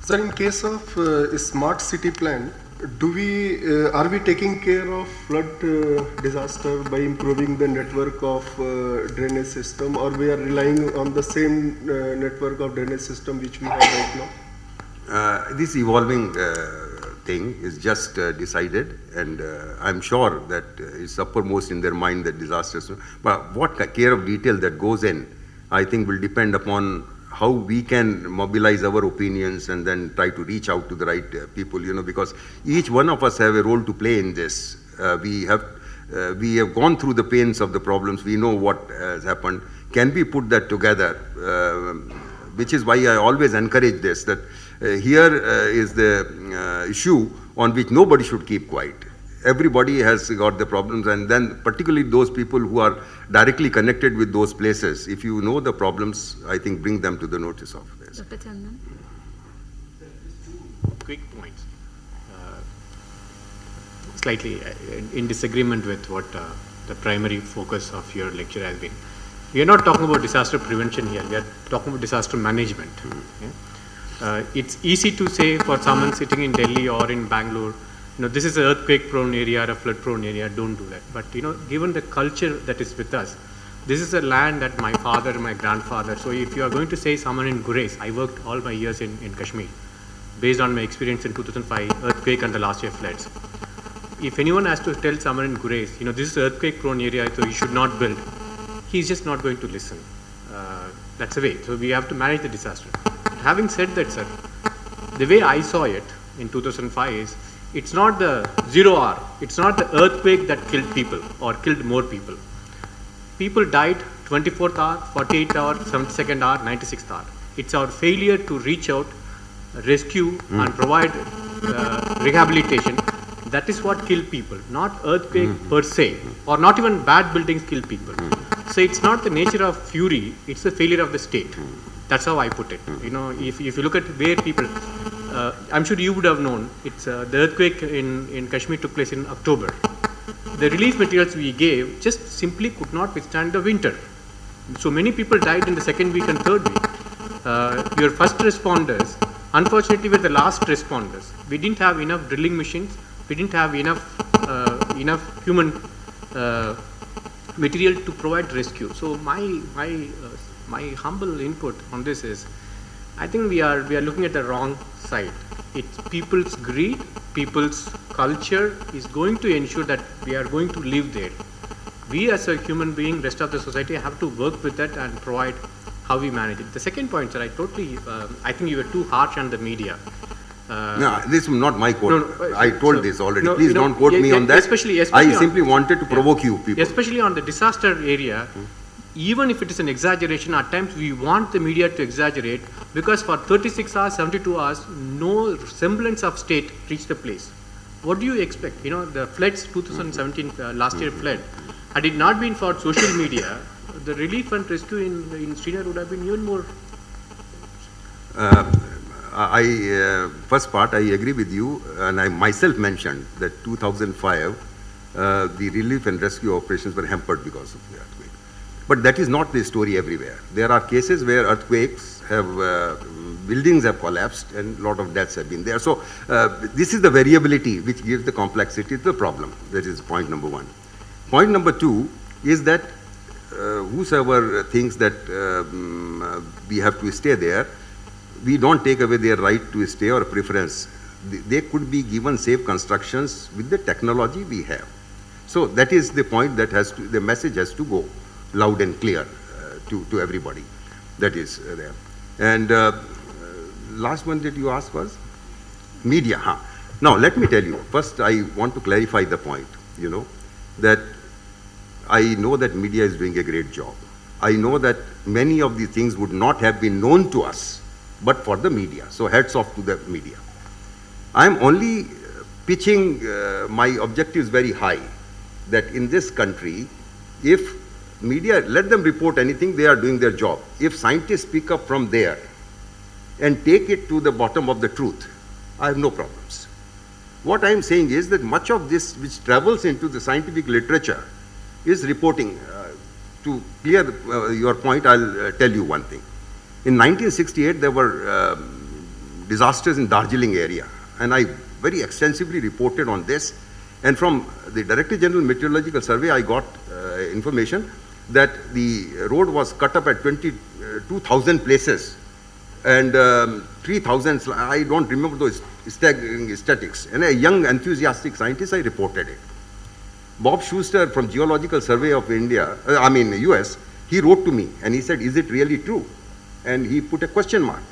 Sir, in case of uh, smart city plan, do we uh, are we taking care of flood uh, disaster by improving the network of uh, drainage system or we are relying on the same uh, network of drainage system which we have right now uh, this evolving uh, thing is just uh, decided, and uh, I'm sure that uh, it's uppermost in their mind that disasters. But what care of detail that goes in, I think, will depend upon how we can mobilize our opinions and then try to reach out to the right uh, people. You know, because each one of us have a role to play in this. Uh, we have uh, we have gone through the pains of the problems. We know what has happened. Can we put that together? which is why I always encourage this that uh, here uh, is the uh, issue on which nobody should keep quiet. Everybody has got the problems, and then particularly those people who are directly connected with those places. If you know the problems, I think bring them to the notice of this. Quick point. Uh, slightly in disagreement with what uh, the primary focus of your lecture has been. We are not talking about disaster prevention here. We are talking about disaster management. Mm -hmm. yeah? Uh, it's easy to say for someone sitting in Delhi or in Bangalore, you know, this is an earthquake prone area or a flood prone area, don't do that. But, you know, given the culture that is with us, this is a land that my father, my grandfather, so if you are going to say someone in Gurez, I worked all my years in, in Kashmir, based on my experience in 2005 earthquake and the last year floods. If anyone has to tell someone in Gurez, you know, this is earthquake prone area, so you should not build, he's just not going to listen. Uh, that's the way. So we have to manage the disaster having said that, sir, the way I saw it in 2005 is it's not the zero hour, it's not the earthquake that killed people or killed more people. People died 24th hour, 48th hour, 72nd hour, 96th hour. It's our failure to reach out, rescue, mm. and provide uh, rehabilitation. That is what killed people, not earthquake mm. per se, hmm. or not even bad buildings kill people. Mm. So it's not the nature of fury, it's the failure of the state. Hmm. That's how I put it. You know, if, if you look at where people, uh, I'm sure you would have known, it's uh, the earthquake in, in Kashmir took place in October. The relief materials we gave just simply could not withstand the winter. So many people died in the second week and third week. Uh, your first responders, unfortunately, were the last responders. We didn't have enough drilling machines. We didn't have enough uh, enough human uh, material to provide rescue. So my my uh, my humble input on this is I think we are we are looking at the wrong side. It's people's greed, people's culture is going to ensure that we are going to live there. We as a human being, rest of the society have to work with that and provide how we manage it. The second point, sir, I totally, uh, I think you were too harsh on the media. Uh, no, this is not my quote. No, no, uh, I told so, this already. No, Please don't quote yeah, me yeah, on that. Especially, especially I on, simply wanted to provoke yeah, you people. Especially on the disaster area, hmm even if it is an exaggeration, at times we want the media to exaggerate because for 36 hours, 72 hours, no semblance of state reached the place. What do you expect? You know, the floods 2017, uh, last year flood, had it not been for social media, the relief and rescue in, in Srinagar would have been even more. Uh, I, uh, first part, I agree with you, and I myself mentioned that 2005, uh, the relief and rescue operations were hampered because of that. But that is not the story everywhere. There are cases where earthquakes have, uh, buildings have collapsed and a lot of deaths have been there. So uh, this is the variability which gives the complexity to the problem. That is point number one. Point number two is that uh, whosoever thinks that um, uh, we have to stay there, we don't take away their right to stay or preference. They could be given safe constructions with the technology we have. So that is the point that has to, the message has to go loud and clear uh, to, to everybody that is uh, there. And uh, last one that you asked was media. Huh? Now, let me tell you, first I want to clarify the point, you know, that I know that media is doing a great job. I know that many of these things would not have been known to us, but for the media. So hats off to the media. I'm only pitching uh, my objectives very high, that in this country, if media, let them report anything, they are doing their job. If scientists pick up from there and take it to the bottom of the truth, I have no problems. What I am saying is that much of this which travels into the scientific literature is reporting. Uh, to clear uh, your point, I'll uh, tell you one thing. In 1968, there were um, disasters in Darjeeling area, and I very extensively reported on this. And from the Director General Meteorological Survey, I got uh, information that the road was cut up at 22,000 uh, places and um, 3,000, I don't remember those staggering statistics. And a young enthusiastic scientist, I reported it. Bob Schuster from Geological Survey of India, uh, I mean US, he wrote to me and he said, is it really true? And he put a question mark.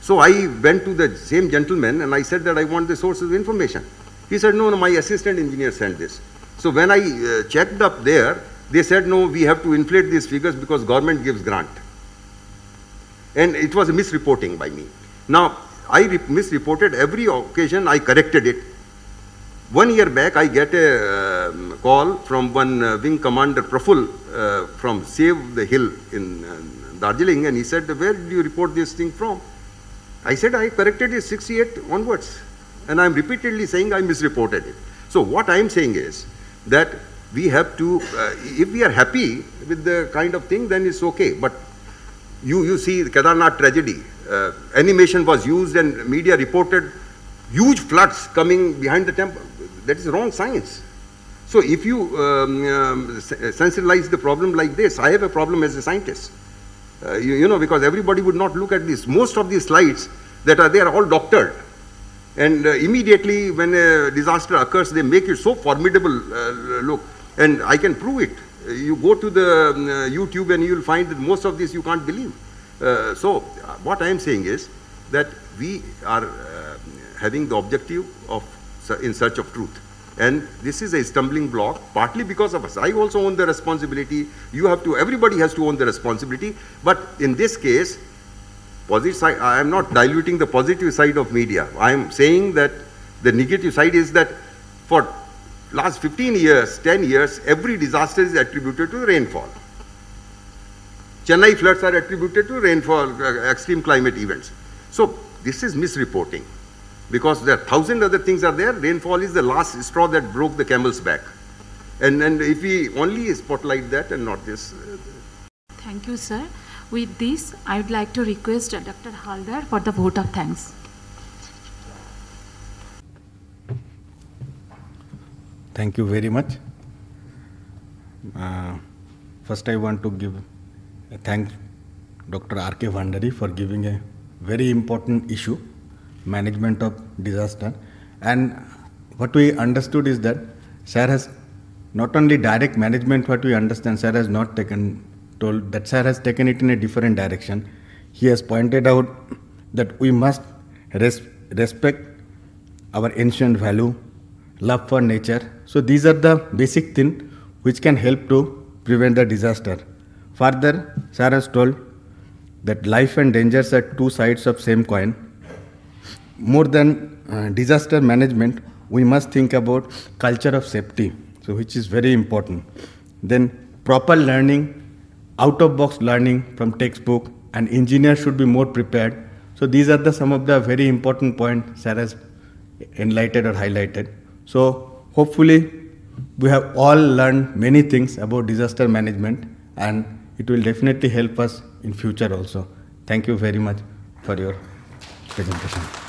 So I went to the same gentleman and I said that I want the sources of information. He said, no, no, my assistant engineer sent this. So when I uh, checked up there, they said, no, we have to inflate these figures because government gives grant. And it was a misreporting by me. Now, I misreported every occasion, I corrected it. One year back, I get a um, call from one uh, wing commander, Praful, uh, from Save the Hill in uh, Darjeeling, and he said, where did you report this thing from? I said, I corrected it 68 onwards. And I'm repeatedly saying I misreported it. So what I'm saying is that we have to, uh, if we are happy with the kind of thing, then it's okay. But you, you see the Kedarnath tragedy, uh, animation was used and media reported huge floods coming behind the temple. That is wrong science. So if you um, um, uh, sensitize the problem like this, I have a problem as a scientist. Uh, you, you, know, because everybody would not look at this. Most of these slides that are there are all doctored. And uh, immediately when a disaster occurs, they make it so formidable uh, look. And I can prove it. You go to the um, uh, YouTube and you will find that most of this you can't believe. Uh, so uh, what I am saying is that we are uh, having the objective of in search of truth. And this is a stumbling block, partly because of us. I also own the responsibility. You have to, everybody has to own the responsibility. But in this case, positive side, I am not diluting the positive side of media. I am saying that the negative side is that for last 15 years, 10 years, every disaster is attributed to rainfall. Chennai floods are attributed to rainfall, uh, extreme climate events. So this is misreporting because there are thousand other things are there. Rainfall is the last straw that broke the camel's back. And, and if we only spotlight that and not this. Uh, Thank you, sir. With this, I would like to request Dr. Haldar for the vote of thanks. Thank you very much. Uh, first, I want to give a thank Dr. R.K. Vandari for giving a very important issue, management of disaster. And what we understood is that sir has not only direct management, what we understand, sir has not taken, told that sir has taken it in a different direction. He has pointed out that we must res- respect our ancient value, love for nature, so these are the basic things which can help to prevent the disaster. Further, Sir has told that life and dangers are two sides of same coin. More than uh, disaster management, we must think about culture of safety, so which is very important. Then proper learning, out of box learning from textbook, and engineers should be more prepared. So these are the some of the very important points Sir has enlightened or highlighted. So Hopefully, we have all learned many things about disaster management and it will definitely help us in future also. Thank you very much for your presentation.